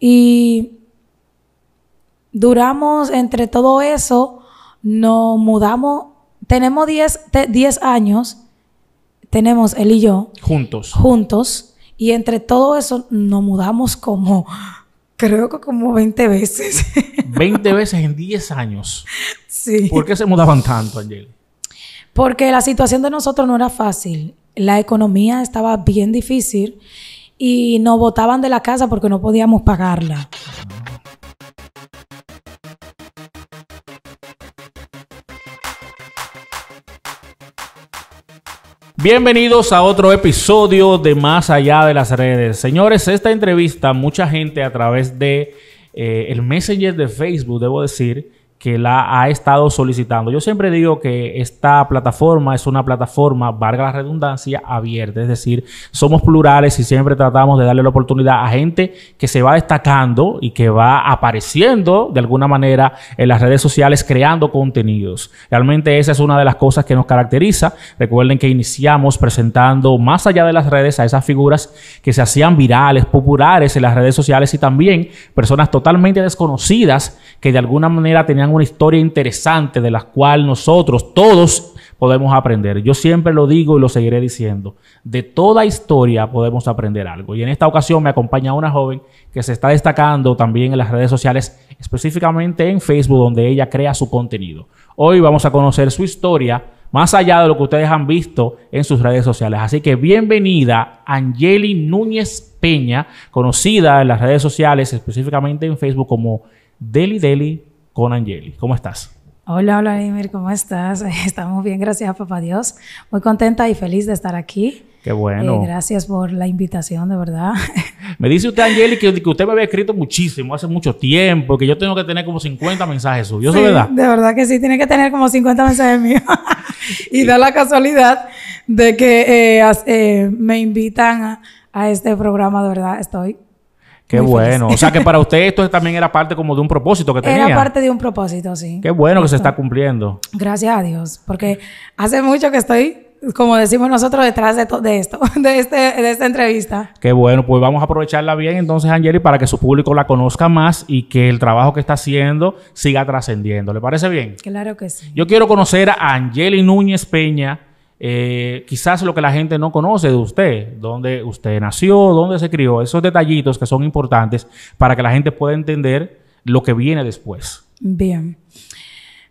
Y duramos entre todo eso, nos mudamos, tenemos 10 años, tenemos él y yo. Juntos. Juntos. Y entre todo eso nos mudamos como, creo que como 20 veces. 20 veces en 10 años. Sí. ¿Por qué se mudaban tanto, Angel? Porque la situación de nosotros no era fácil la economía estaba bien difícil y nos botaban de la casa porque no podíamos pagarla. Bienvenidos a otro episodio de Más allá de las redes. Señores, esta entrevista mucha gente a través de eh, el Messenger de Facebook, debo decir, que la ha estado solicitando. Yo siempre digo que esta plataforma es una plataforma, valga la redundancia, abierta, es decir, somos plurales y siempre tratamos de darle la oportunidad a gente que se va destacando y que va apareciendo de alguna manera en las redes sociales creando contenidos. Realmente esa es una de las cosas que nos caracteriza. Recuerden que iniciamos presentando más allá de las redes a esas figuras que se hacían virales, populares en las redes sociales y también personas totalmente desconocidas que de alguna manera tenían una historia interesante de la cual nosotros todos podemos aprender. Yo siempre lo digo y lo seguiré diciendo. De toda historia podemos aprender algo. Y en esta ocasión me acompaña una joven que se está destacando también en las redes sociales, específicamente en Facebook, donde ella crea su contenido. Hoy vamos a conocer su historia más allá de lo que ustedes han visto en sus redes sociales. Así que bienvenida Angeli Núñez Peña, conocida en las redes sociales, específicamente en Facebook como Deli Deli con Angeli. ¿Cómo estás? Hola, hola Vladimir, ¿cómo estás? Estamos bien, gracias a papá Dios. Muy contenta y feliz de estar aquí. Qué bueno. Eh, gracias por la invitación, de verdad. Me dice usted, Angeli, que, usted me había escrito muchísimo, hace mucho tiempo, que yo tengo que tener como 50 mensajes suyos, ¿verdad? De verdad que sí, tiene que tener como 50 mensajes míos. y da la casualidad de que eh, eh, me invitan a este programa, de verdad, estoy Qué bueno. O sea que para usted esto también era parte como de un propósito que tenía. Era parte de un propósito, sí. Qué bueno que se está cumpliendo. Gracias a Dios, porque hace mucho que estoy como decimos nosotros, detrás de, de esto, de, este, de esta entrevista. Qué bueno, pues vamos a aprovecharla bien entonces, Angeli, para que su público la conozca más y que el trabajo que está haciendo siga trascendiendo. ¿Le parece bien? Claro que sí. Yo quiero conocer a Angeli Núñez Peña, eh, quizás lo que la gente no conoce de usted, dónde usted nació, dónde se crió, esos detallitos que son importantes para que la gente pueda entender lo que viene después. Bien.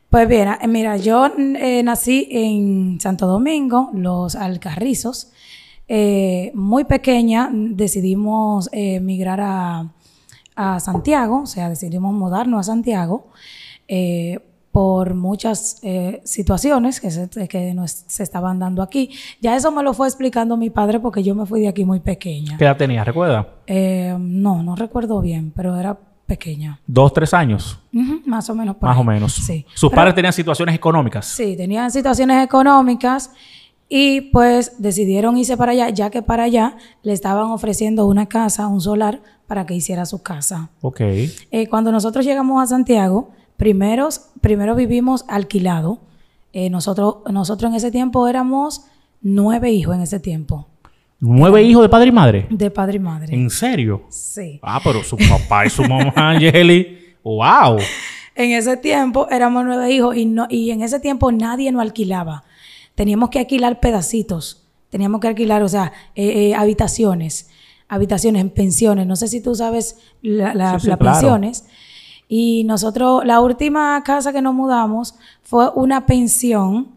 Pues bien, eh, mira, yo mm, eh, nací en Santo Domingo, Los Alcarrizos. muy pequeña mm, decidimos emigrar a, a, Santiago, o sea, decidimos mudarnos a Santiago por muchas eh, situaciones que, se, estaban dando aquí. Ya eso me lo fue explicando mi padre porque yo me fui de aquí muy pequeña. ¿Qué edad tenía? ¿Recuerda? Eh, no, no recuerdo bien, pero era pequeña. ¿Dos, tres años? más o menos. Por más o menos. Sí. ¿Sus padres tenían situaciones económicas? Sí, tenían situaciones económicas y pues decidieron irse para allá, ya que para allá le estaban ofreciendo una casa, un solar, para que hiciera su casa. Ok. Eh, cuando nosotros llegamos a Santiago, primero vivimos alquilado. Eh, nosotros, nosotros en ese tiempo éramos nueve hijos en ese tiempo. ¿Nueve hijos de padre y madre? De padre y madre. ¿En serio? Sí. Ah, pero su papá y su mamá, Angeli. ¡Wow! En ese tiempo éramos nueve hijos y, no, y en ese tiempo nadie nos alquilaba. Teníamos que alquilar pedacitos. Teníamos que alquilar, o sea, eh, eh, habitaciones. Habitaciones en pensiones. No sé si tú sabes las la, pensiones. Y nosotros, la última casa que nos mudamos fue una pensión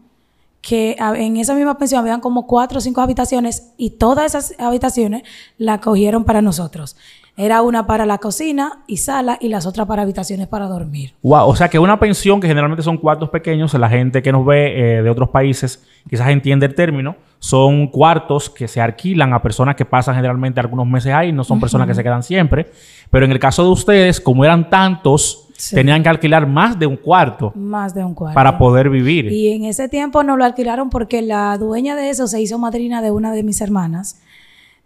que en esa misma pensión habían como cuatro o cinco habitaciones y todas esas habitaciones la cogieron para nosotros. Era una para la cocina y sala y las otras para habitaciones para dormir. Wow, o sea que una pensión que generalmente son cuartos pequeños, la gente que nos ve eh, de otros países quizás entiende el término, son cuartos que se alquilan a personas que pasan generalmente algunos meses ahí, no son personas que se quedan siempre. Pero en el caso de ustedes, como eran tantos, tenían que alquilar más de un cuarto. Más de un cuarto. Para poder vivir. Y en ese tiempo no lo alquilaron porque la dueña de eso se hizo madrina de una de mis hermanas.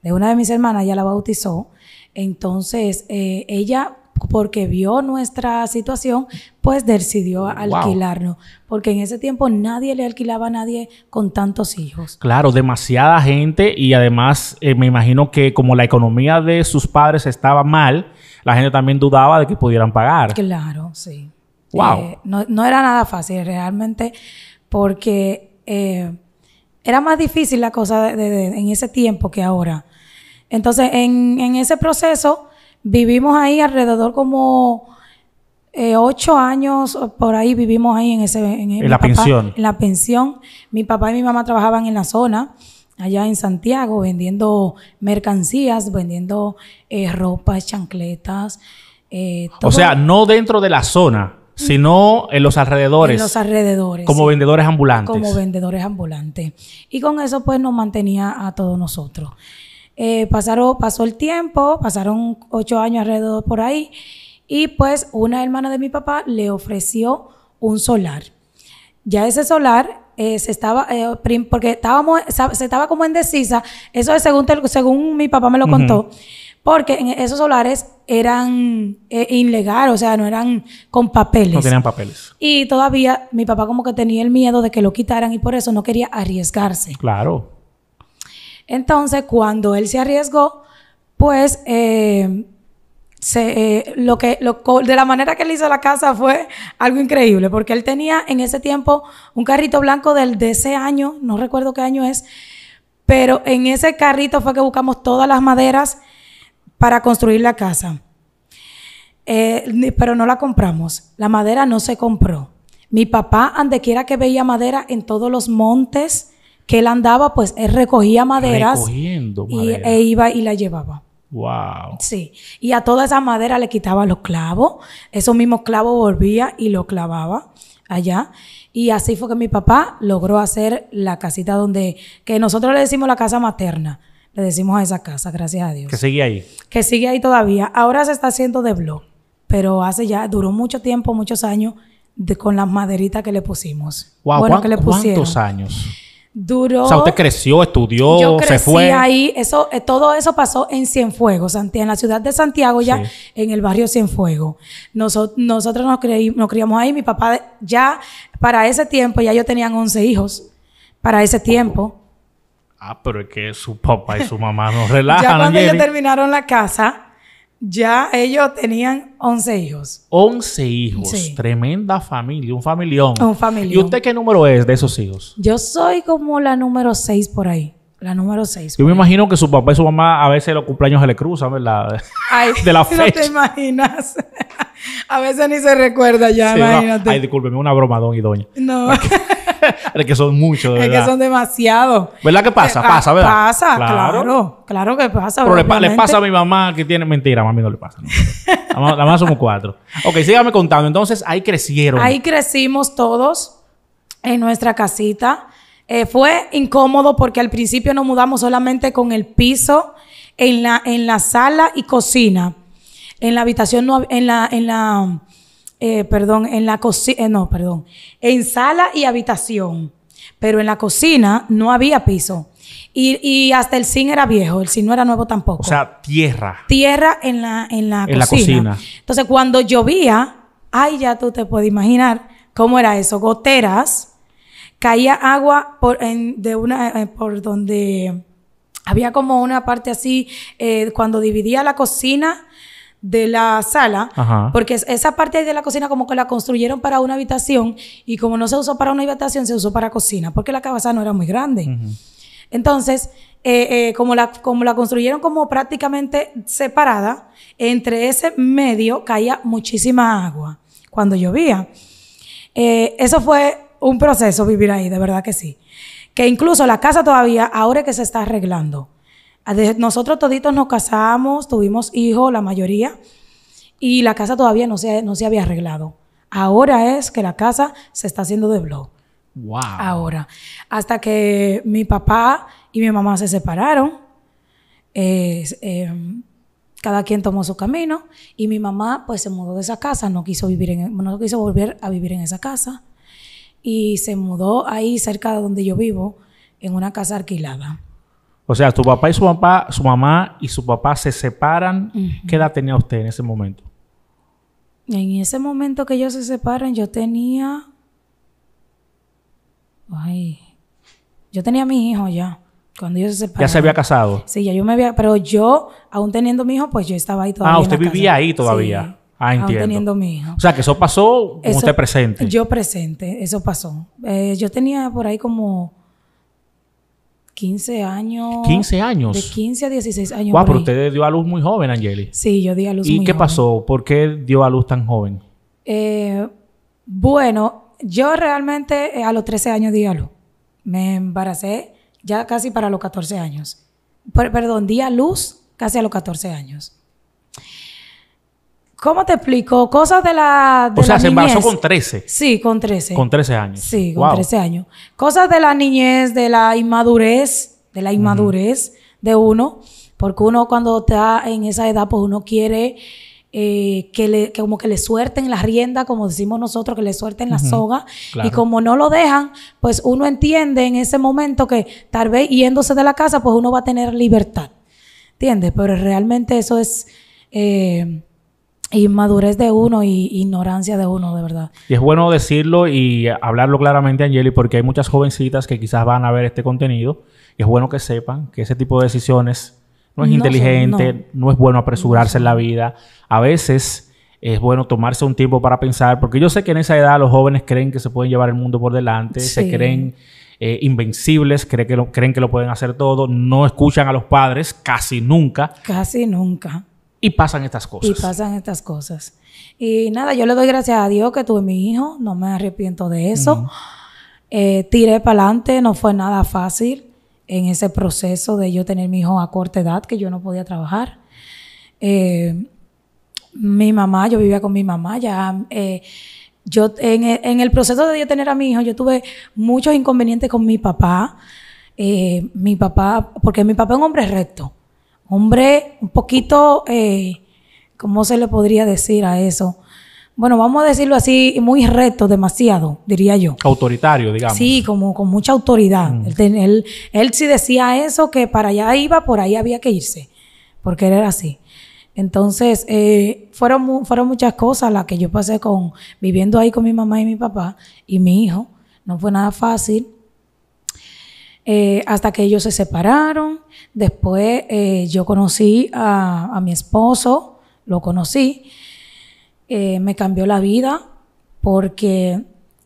De una de mis hermanas, ya la bautizó. Entonces, eh, ella porque vio nuestra situación, pues decidió alquilarnos. Porque en ese tiempo nadie le alquilaba a nadie con tantos hijos. Claro, demasiada gente y además eh, me imagino que como la economía de sus padres estaba mal, la gente también dudaba de que pudieran pagar. Claro, sí. Eh, no, era nada fácil realmente porque eh, era más difícil la cosa en ese tiempo que ahora. Entonces, en ese proceso Vivimos ahí alrededor como eh, ocho años, por ahí vivimos ahí en ese... la pensión. la pensión. Mi papá y mi mamá trabajaban en la zona, allá en Santiago, vendiendo mercancías, vendiendo eh, ropas, chancletas. Eh, o sea, no dentro de la zona, mm. sino en los alrededores. En los alrededores. Como vendedores ambulantes. Como vendedores ambulantes. Y con eso pues nos mantenía a todos nosotros. Eh, pasaron, pasó el tiempo, pasaron ocho años alrededor por ahí, y pues una hermana de mi papá le ofreció un solar. Ya ese solar eh, se estaba, eh, porque estábamos, se estaba como indecisa, eso es según, según mi papá me lo contó, porque en esos solares eran ilegales, o sea, no eran con papeles. No tenían papeles. Y todavía mi papá como que tenía el miedo de que lo quitaran y por eso no quería arriesgarse. Claro. Entonces, cuando él se arriesgó, pues eh, eh, lo que, de la manera que él hizo la casa fue algo increíble, porque él tenía en ese tiempo un carrito blanco del, de ese año, no recuerdo qué año es, pero en ese carrito fue que buscamos todas las maderas para construir la casa. Eh, pero no la compramos, la madera no se compró. Mi papá, andequiera que veía madera, en todos los montes, que él andaba, pues él recogía maderas madera. y, e iba y la llevaba. Wow. Sí. Y a toda esa madera le quitaba los clavos. Esos mismos clavos volvía y lo clavaba allá. Y así fue que mi papá logró hacer la casita donde, que nosotros le decimos la casa materna. Le decimos a esa casa, gracias a Dios. Que sigue ahí. Que sigue ahí todavía. Ahora se está haciendo de blog, pero hace ya, duró mucho tiempo, muchos años, con las maderitas que le pusimos. bueno, que le pusieron. ¿Cuántos años? Duró. O sea, usted creció, estudió, se fue. ahí, eso, eh, todo eso pasó en Cienfuegos, en la ciudad de Santiago, ya en el barrio Cienfuegos. nosotros nos, criamos ahí, mi papá ya para ese tiempo, ya yo tenían 11 hijos, para ese tiempo. Ah, pero es que su papá y su mamá nos relajan. ya cuando ellos terminaron la casa, ya ellos tenían 11 hijos. 11 hijos. Tremenda familia, un familión. Un familión. ¿Y usted qué número es de esos hijos? Yo soy como la número 6 por ahí. La número 6. Yo me imagino que su papá y su mamá a veces los cumpleaños se le cruzan, ¿verdad? Ay, de la fecha. te imaginas. a veces ni se recuerda ya, imagínate. Ay, discúlpeme, una broma, don y doña. No. es que son muchos, verdad. Es que son demasiados. ¿Verdad que pasa? Ah, pasa, ¿verdad? Pasa, claro. Claro, que pasa. Pero le, pasa a mi mamá que tiene... Mentira, mami no le pasa. la, mamá, somos cuatro. Ok, síganme contando. Entonces, ahí crecieron. Ahí crecimos todos en nuestra casita. Eh, fue incómodo porque al principio nos mudamos solamente con el piso en la, en la sala y cocina. En la habitación no, en la, en la eh, perdón, en la cocina, eh, no, perdón, en sala y habitación, pero en la cocina no había piso. Y, hasta el zinc era viejo, el zinc no era nuevo tampoco. O sea, tierra. Tierra en la, en la en cocina. La cocina. Entonces, cuando llovía, ay, ya tú te puedes imaginar cómo era eso, goteras caía agua por, de una, eh, por donde había como una parte así, cuando dividía la cocina de la sala, porque esa parte de la cocina como que la construyeron para una habitación y como no se usó para una habitación, se usó para cocina, porque la cabeza no era muy grande. Entonces, eh, eh, como, la, como la construyeron como prácticamente separada, entre ese medio caía muchísima agua cuando llovía. Eh, eso fue un proceso vivir ahí, de verdad que sí. Que incluso la casa todavía, ahora que se está arreglando, nosotros toditos nos casamos, tuvimos hijos, la mayoría, y la casa todavía no se, no se había arreglado. Ahora es que la casa se está haciendo de blog. Wow. Ahora. Hasta que mi papá y mi mamá se separaron. Em, cada quien tomó su camino y mi mamá pues se mudó de esa casa, no quiso vivir no quiso volver a vivir en esa casa y se mudó ahí cerca de donde yo vivo en una casa alquilada. O sea, tu papá y su papá, su mamá y su papá se separan. ¿Qué edad tenía usted en ese momento? En ese momento que ellos se separan, yo tenía. Ay. Yo tenía mi hijo ya. Cuando ellos se separaron. ¿Ya se había casado? Sí, ya yo me había. Pero yo, aún teniendo mi hijo, pues yo estaba ahí ah, todavía. Ah, usted vivía ahí todavía. Ah, entiendo. Aún teniendo mi hijo. O sea, que eso pasó con usted presente. Yo presente, eso pasó. Eh, yo tenía por ahí como 15 años. 15 años. De 15 a 16 años. Wow, pero usted dio a luz muy joven, Angeli. Sí, yo di a luz ¿Y qué pasó? ¿Por qué dio a luz tan joven? Eh, bueno, yo realmente eh, a los 13 años di a luz. Me embaracé ya casi para los 14 años. perdón, di a luz casi a los 14 años. ¿Cómo te explico? Cosas de la. De o sea, se embarazó con 13. Sí, con 13. Con 13 años. Sí, con 13 años. Cosas de la niñez, de la inmadurez, de la inmadurez de uno, porque uno cuando está en esa edad, pues uno quiere eh, que, le, como que le suelten la rienda, como decimos nosotros, que le suelten la soga. Y como no lo dejan, pues uno entiende en ese momento que tal vez yéndose de la casa, pues uno va a tener libertad. ¿Entiendes? Pero realmente eso es. Eh, inmadurez de uno y ignorancia de uno, de verdad. Y es bueno decirlo y hablarlo claramente, Angeli, porque hay muchas jovencitas que quizás van a ver este contenido y es bueno que sepan que ese tipo de decisiones no es inteligente, no. es bueno apresurarse en la vida. A veces es bueno tomarse un tiempo para pensar, porque yo sé que en esa edad los jóvenes creen que se pueden llevar el mundo por delante, se creen eh, invencibles, que, creen que lo pueden hacer todo, no escuchan a los padres casi nunca. Casi nunca. Y pasan estas cosas. Y pasan estas cosas. Y nada, yo le doy gracias a Dios que tuve mi hijo, no me arrepiento de eso. Eh, tiré para adelante, no fue nada fácil en ese proceso de yo tener mi hijo a corta edad, que yo no podía trabajar. Eh, mi mamá, yo vivía con mi mamá, ya eh, yo en, en, el proceso de yo tener a mi hijo, yo tuve muchos inconvenientes con mi papá. mi papá, porque mi papá es un hombre recto hombre un poquito, eh, ¿cómo se le podría decir a eso? Bueno, vamos a decirlo así, muy recto, demasiado, diría yo. Autoritario, digamos. Sí, como con mucha autoridad. Mm. Él, sí decía eso, que para allá iba, por ahí había que irse, porque él era así. Entonces, eh, fueron, fueron muchas cosas las que yo pasé con, viviendo ahí con mi mamá y mi papá y mi hijo. No fue nada fácil. Eh, hasta que ellos se separaron. Después eh, yo conocí a, mi esposo, lo conocí. Eh, me cambió la vida porque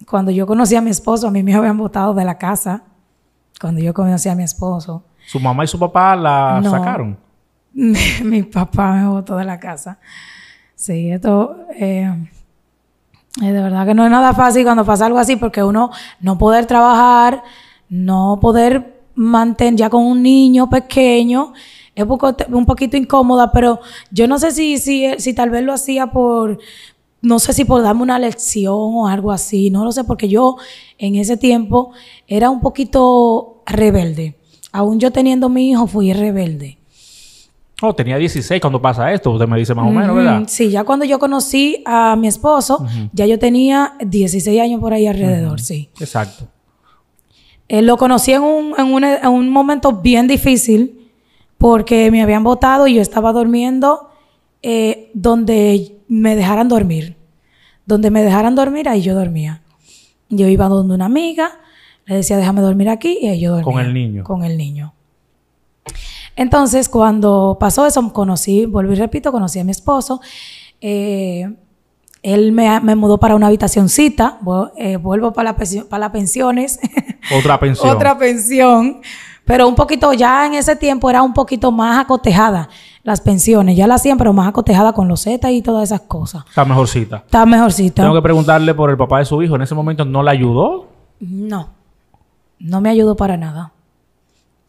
cuando yo conocí a mi esposo, a mí me habían votado de la casa. Cuando yo conocí a mi esposo. ¿Su mamá y su papá la sacaron? Mi, papá me botó de la casa. Sí, esto... de verdad que no es nada fácil cuando pasa algo así porque uno no poder trabajar, no poder mantener ya con un niño pequeño es un, poquito incómoda, pero yo no sé si, si, tal vez lo hacía por, no sé si por darme una lección o algo así, no lo sé, porque yo en ese tiempo era un poquito rebelde. Aún yo teniendo mi hijo fui rebelde. Oh, tenía 16 cuando pasa esto, usted me dice más o menos, ¿verdad? Sí, ya cuando yo conocí a mi esposo, ya yo tenía 16 años por ahí alrededor, sí. Exacto. Eh, lo conocí en un, momento bien difícil porque me habían votado y yo estaba durmiendo eh, donde me dejaran dormir. Donde me dejaran dormir, ahí yo dormía. Yo iba donde una amiga, le decía, déjame dormir aquí, y ahí yo dormía. Con el niño. Con el niño. Entonces, cuando pasó eso, conocí, vuelvo y repito, conocí a mi esposo. Eh, él me, mudó para una habitacióncita. Eh, vuelvo para, la, para las pensiones. Otra pensión. Otra pensión. Pero un poquito, ya en ese tiempo era un poquito más acotejada las pensiones. Ya la hacían, pero más acotejada con los Z y todas esas cosas. Está mejorcita. Está mejorcita. Tengo que preguntarle por el papá de su hijo. ¿En ese momento no la ayudó? No. No me ayudó para nada.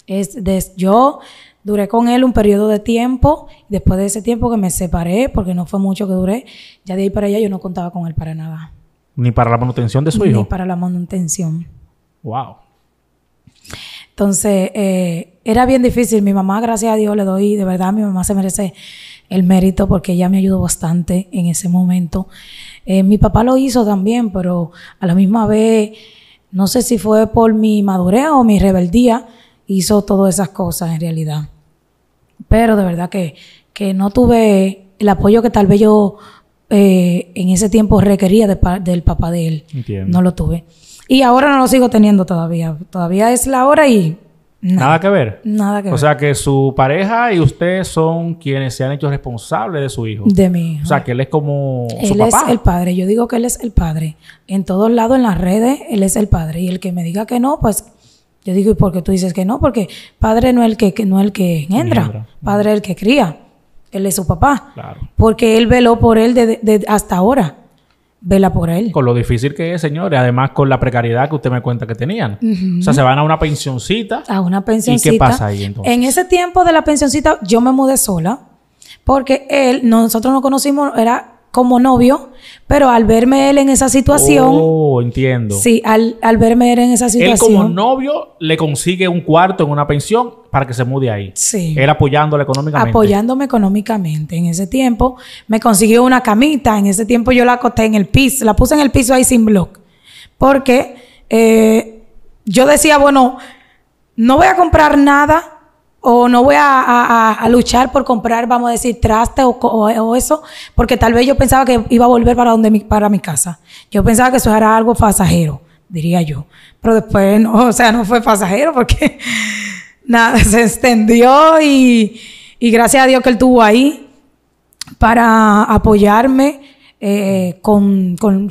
Es de, yo Duré con él un periodo de tiempo. Después de ese tiempo que me separé, porque no fue mucho que duré, ya de ahí para allá yo no contaba con él para nada. ¿Ni para la manutención de su hijo? Ni para la manutención. ¡Wow! Entonces, eh, era bien difícil. Mi mamá, gracias a Dios, le doy, de verdad, mi mamá se merece el mérito porque ella me ayudó bastante en ese momento. Eh, mi papá lo hizo también, pero a la misma vez, no sé si fue por mi madurez o mi rebeldía, hizo todas esas cosas en realidad. Pero de verdad que, que no tuve el apoyo que tal vez yo eh, en ese tiempo requería del papá de él. No lo tuve. Y ahora no lo sigo teniendo todavía. Todavía es la hora y... Nada, que ver. Nada que o ver. O sea que su pareja y usted son quienes se han hecho responsables de su hijo. De mi hijo. O sea que él es como... Él su papá. es el padre. Yo digo que él es el padre. En todos lados, en las redes, él es el padre. Y el que me diga que no, pues yo digo, ¿y por qué tú dices que no? Porque padre no es el que, no el que engendra, padre es el que cría. Él es su papá. Porque él veló por él de, hasta ahora. Vela por él. Con lo difícil que es, señores. Además, con la precariedad que usted me cuenta que tenían. O sea, se van a una pensioncita. A una pensioncita. ¿Y qué pasa ahí entonces? En ese tiempo de la pensioncita, yo me mudé sola. Porque él, nosotros nos conocimos, era como novio, pero al verme él en esa situación. Oh, entiendo. Sí, al, verme él en esa situación. Él, como novio, le consigue un cuarto en una pensión para que se mude ahí. Sí. Él apoyándole económicamente. Apoyándome económicamente. En ese tiempo me consiguió una camita. En ese tiempo yo la acosté en el piso. La puse en el piso ahí sin blog. Porque eh, yo decía, bueno, no voy a comprar nada o no voy a, luchar por comprar, vamos a decir, traste o, eso, porque tal vez yo pensaba que iba a volver para, donde mi, para mi casa. Yo pensaba que eso era algo pasajero, diría yo. Pero después, no, o sea, no fue pasajero porque nada, se extendió y, y gracias a Dios que él estuvo ahí para apoyarme eh, con, con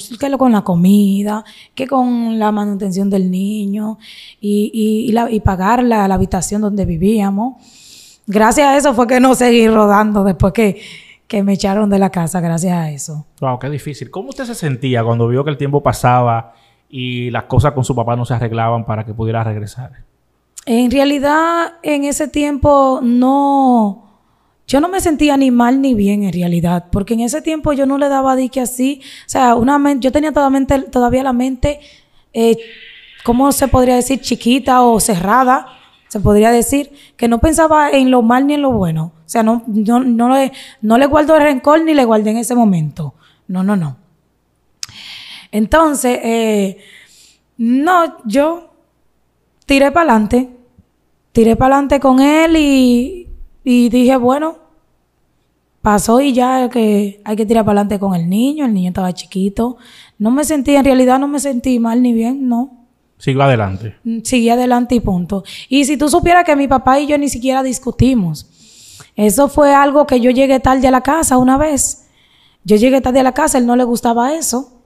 la comida, que con la manutención del niño y, y, pagar la, habitación donde vivíamos. Gracias a eso fue que no seguí rodando después que, que me echaron de la casa, gracias a eso. Wow, qué difícil. ¿Cómo usted se sentía cuando vio que el tiempo pasaba y las cosas con su papá no se arreglaban para que pudiera regresar? En realidad, en ese tiempo no yo no me sentía ni mal ni bien en realidad, porque en ese tiempo yo no le daba dique así, o sea, yo tenía todavía, la mente, eh, ¿cómo se podría decir? Chiquita o cerrada, se podría decir, que no pensaba en lo mal ni en lo bueno, o sea, no, le, no le guardo rencor ni le guardé en ese momento, no, no, no. Entonces, eh, no, yo tiré para adelante, tiré para adelante con él y y dije, bueno, pasó y ya que hay que tirar para adelante con el niño, el niño estaba chiquito. No me sentí, en realidad no me sentí mal ni bien, no. Sigo adelante. Mm, seguí adelante y punto. Y si tú supieras que mi papá y yo ni siquiera discutimos. Eso fue algo que yo llegué tarde a la casa una vez. Yo llegué tarde a la casa, él no le gustaba eso.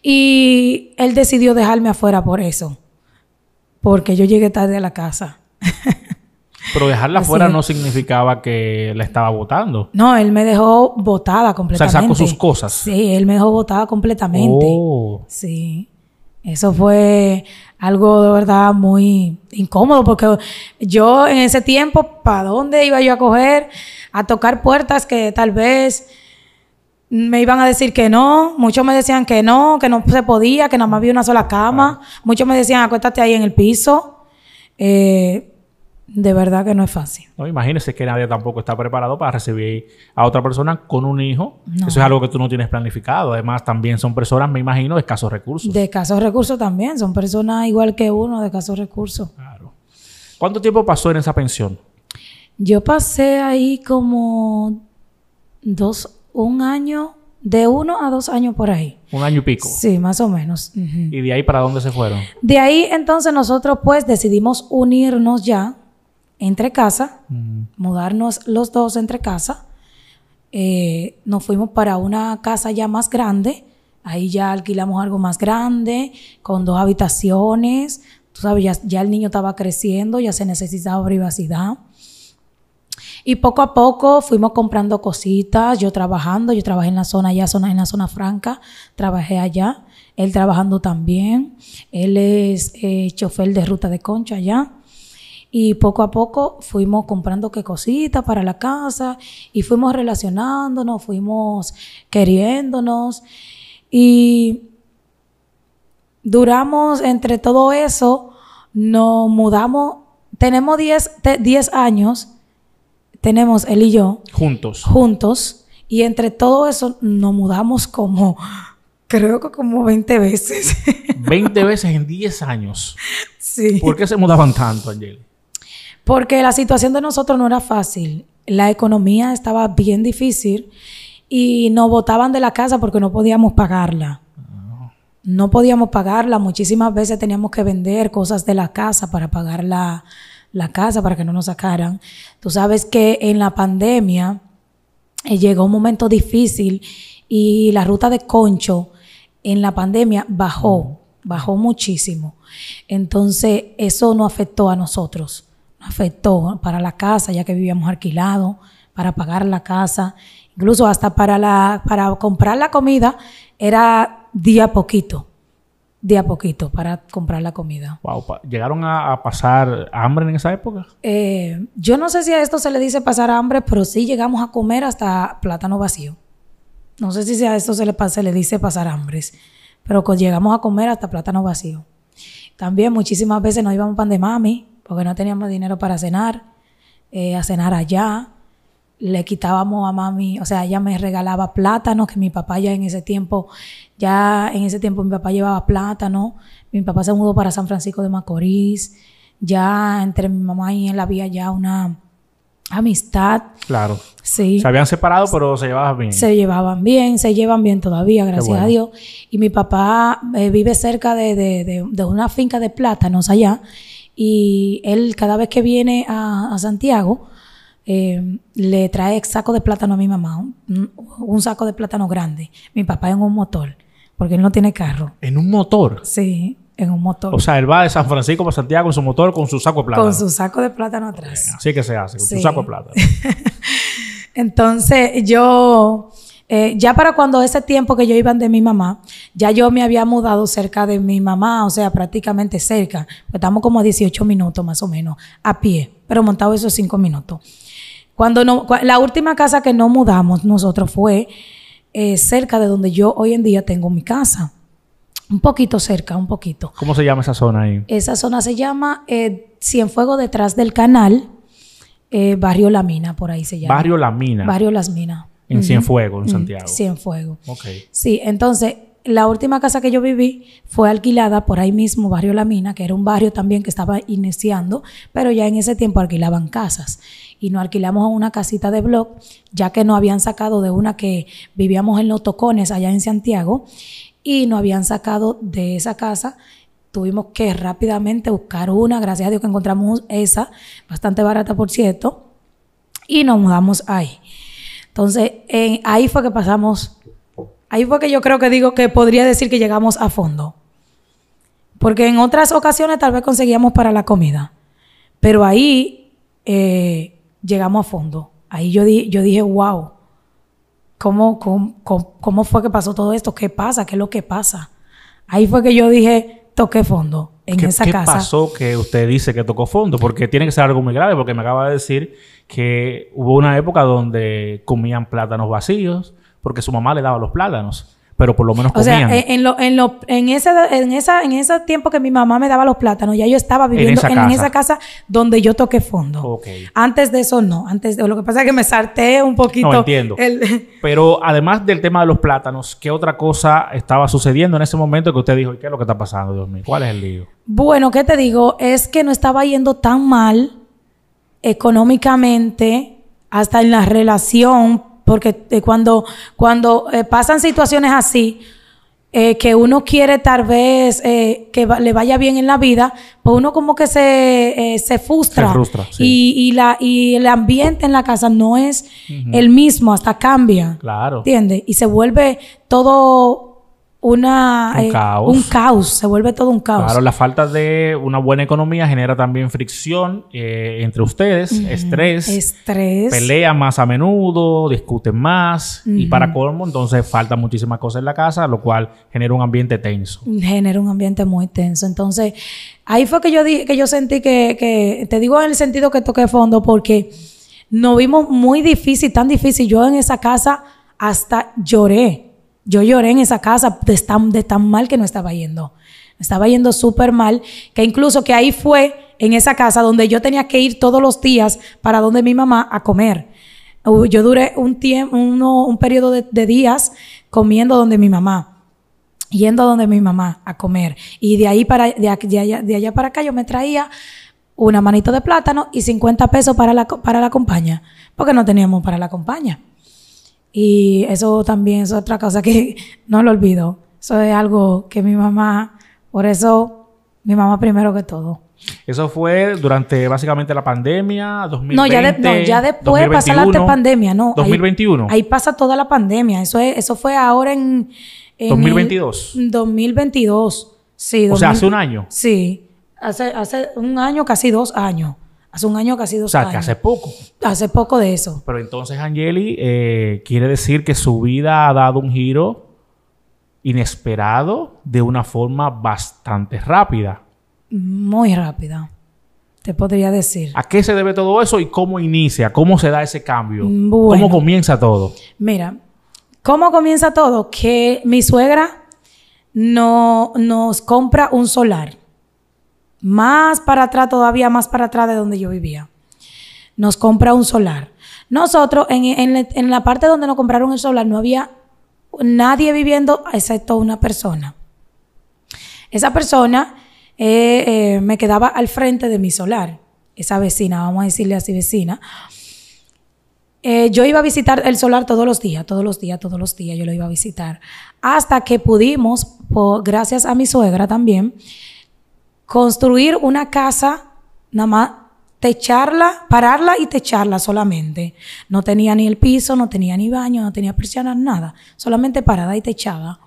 Y él decidió dejarme afuera por eso. Porque yo llegué tarde a la casa. Pero dejarla fuera no significaba que la estaba votando. No, él me dejó votada completamente. O sea, sacó sus cosas. Sí, él me dejó votada completamente. Oh. Sí. Eso fue algo de verdad muy incómodo porque yo en ese tiempo, ¿para dónde iba yo a coger? A tocar puertas que tal vez me iban a decir que no, muchos me decían que no, que no se podía, que nada más había una sola cama, muchos me decían acuéstate ahí en el piso. Eh, de verdad que no es fácil. No, imagínese que nadie tampoco está preparado para recibir a otra persona con un hijo. Eso es algo que tú no tienes planificado. Además, también son personas, me imagino, de escasos recursos. De escasos recursos también. Son personas igual que uno, de escasos recursos. Claro. ¿Cuánto tiempo pasó en esa pensión? Yo pasé ahí como dos, un año, de uno a dos años por ahí. Un año y pico. Sí, más o menos. ¿Y de ahí para dónde se fueron? De ahí entonces nosotros pues decidimos unirnos ya entre casa, mudarnos los dos entre casa. Eh, nos fuimos para una casa ya más grande, ahí ya alquilamos algo más grande, con dos habitaciones, tú sabes, ya, el niño estaba creciendo, ya se necesitaba privacidad. Y poco a poco fuimos comprando cositas, yo trabajando, yo trabajé en la zona allá, zona, en la zona franca, trabajé allá, él trabajando también, él es eh, chofer de ruta de concha allá, y poco a poco fuimos comprando qué cositas para la casa y fuimos relacionándonos, fuimos queriéndonos. Y duramos entre todo eso, nos mudamos, tenemos 10 diez, años, tenemos él y yo. Juntos. Juntos. Y entre todo eso nos mudamos como, creo que como 20 veces. 20 veces en 10 años. Sí. ¿Por qué se mudaban tanto, angel porque la situación de nosotros no era fácil. La economía estaba bien difícil y nos botaban de la casa porque no podíamos pagarla. No podíamos pagarla, muchísimas veces teníamos que vender cosas de la casa para pagar la, casa, para que no nos sacaran. Tú sabes que en la pandemia eh, llegó un momento difícil y la ruta de concho en la pandemia bajó, bajó muchísimo. Entonces eso no afectó a nosotros afectó para la casa, ya que vivíamos alquilado para pagar la casa, incluso hasta para, la, para comprar la comida era día poquito, día poquito para comprar la comida. Wow, ¿Llegaron a, pasar hambre en esa época? Eh, yo no sé si a esto se le dice pasar hambre, pero sí llegamos a comer hasta plátano vacío. No sé si a esto se le, se le dice pasar hambre, pero llegamos a comer hasta plátano vacío. También muchísimas veces nos íbamos pan de mami, porque no teníamos dinero para cenar, eh, a cenar allá. Le quitábamos a mami, o sea, ella me regalaba plátanos, que mi papá ya en ese tiempo, ya en ese tiempo mi papá llevaba plátanos... mi papá se mudó para San Francisco de Macorís, ya entre mi mamá y él había ya una, amistad. Claro. Sí. Se habían separado, pero se llevaban bien. Se llevaban bien, se llevan bien todavía, gracias a Dios. Y mi papá eh, vive cerca de, de, una finca de plátanos allá y él, cada vez que viene a, Santiago, eh, le trae saco de plátano a mi mamá, un, saco de plátano grande. Mi papá en un motor, porque él no tiene carro. ¿En un motor? Sí, en un motor. O sea, él va de San Francisco para Santiago en su motor con su saco de plátano. Con su saco de plátano atrás. Así que se hace, con su saco de plátano. Entonces, yo eh, ya para cuando ese tiempo que yo iba de mi mamá, ya yo me había mudado cerca de mi mamá, o sea, prácticamente cerca. Estamos como a 18 minutos más o menos, a pie, pero montado esos 5 minutos. Cuando no, la última casa que no mudamos nosotros fue eh, cerca de donde yo hoy en día tengo mi casa. Un poquito cerca, un poquito. ¿Cómo se llama esa zona ahí? Esa zona se llama eh, Cienfuego detrás del canal, eh, Barrio La Mina, por ahí se llama. Barrio La Mina. Barrio Las Minas. En Cienfuegos, en Santiago. Cienfuegos. Ok. Sí, entonces la última casa que yo viví fue alquilada por ahí mismo, Barrio La Mina, que era un barrio también que estaba iniciando, pero ya en ese tiempo alquilaban casas. Y nos alquilamos a una casita de blog, ya que nos habían sacado de una que vivíamos en Los Tocones, allá en Santiago, y nos habían sacado de esa casa. Tuvimos que rápidamente buscar una, gracias a Dios que encontramos esa, bastante barata por cierto, y nos mudamos ahí. Entonces, ahí fue que pasamos, ahí fue que yo creo que digo que podría decir que llegamos a fondo. Porque en otras ocasiones tal vez conseguíamos para la comida, pero ahí eh, llegamos a fondo. Ahí yo, yo dije, wow, cómo, cómo fue que pasó todo esto? ¿Qué pasa? ¿Qué es lo que pasa? Ahí fue que yo dije, toqué fondo. ¿Qué pasó que usted dice que tocó fondo? Porque tiene que ser algo muy grave, porque me acaba de decir que hubo una época donde comían plátanos vacíos porque su mamá le daba los plátanos pero por lo menos comían. O sea, en, ese, en, esa, en ese tiempo que mi mamá me daba los plátanos, ya yo estaba viviendo en esa, casa donde yo toqué fondo. Antes de eso, no. Antes lo que pasa es que me salté un poquito. No, entiendo. Pero además del tema de los plátanos, ¿qué otra cosa estaba sucediendo en ese momento que usted dijo, qué es lo que está pasando, Dios mío? ¿Cuál es el lío? Bueno, ¿qué te digo? Es que no estaba yendo tan mal económicamente, hasta en la relación porque eh, cuando, cuando eh, pasan situaciones así, eh, que uno quiere tal vez que le vaya bien en la vida, pues uno como que se, frustra. Se frustra y, la, y el ambiente en la casa no es el mismo, hasta cambia. Claro. ¿Entiendes? Y se vuelve todo una, eh, un, caos. se vuelve todo un caos. Claro, la falta de una buena economía genera también fricción eh, entre ustedes, estrés, estrés, pelean más a menudo, discuten más y para colmo entonces falta muchísimas cosas en la casa, lo cual genera un ambiente tenso. Genera un ambiente muy tenso. Entonces, ahí fue que yo dije, que yo sentí que, que te digo en el sentido que toqué fondo porque nos vimos muy difícil, tan difícil. Yo en esa casa hasta lloré yo lloré en esa casa de tan, de tan mal que no estaba yendo. estaba yendo súper mal, que incluso que ahí fue en esa casa donde yo tenía que ir todos los días para donde mi mamá a comer. Yo duré un tiempo, un periodo de, días comiendo donde mi mamá yendo donde mi mamá a comer. Y de ahí para, de, allá, para acá yo me traía una manito de plátano y 50 pesos para la, para la compañía, porque no teníamos para la compañía. Y eso también es otra cosa que no lo olvido. Eso es algo que mi mamá, por eso mi mamá primero que todo. Eso fue durante básicamente la pandemia, 2020. No, ya, ya después pasa la pandemia, no. 2021. Ahí, pasa toda la pandemia. Eso, eso fue ahora en. 2022. 2022. Sí. o sea, hace un año. Sí. Hace, hace un año, casi dos años. Hace un año, que ha sido, O sea, que hace poco. Hace poco de eso. Pero entonces, Angeli, eh, quiere decir que su vida ha dado un giro inesperado de una forma bastante rápida. Muy rápida, te podría decir. ¿A qué se debe todo eso y cómo inicia? ¿Cómo se da ese cambio? ¿Cómo comienza todo? Mira, ¿cómo comienza todo? Que mi suegra no, nos compra un solar más para atrás todavía, más para atrás de donde yo vivía. Nos compra un solar. Nosotros, en, la parte donde nos compraron el solar, no había nadie viviendo excepto una persona. Esa persona eh, eh, me quedaba al frente de mi solar, esa vecina, vamos a decirle así vecina. Eh, yo iba a visitar el solar todos los días, todos los días, todos los días yo lo iba a visitar, hasta que pudimos, gracias a mi suegra también, construir una casa, nada más techarla, pararla y techarla solamente. No tenía ni el piso, no tenía ni baño, no tenía persianas, nada. Solamente parada y techada.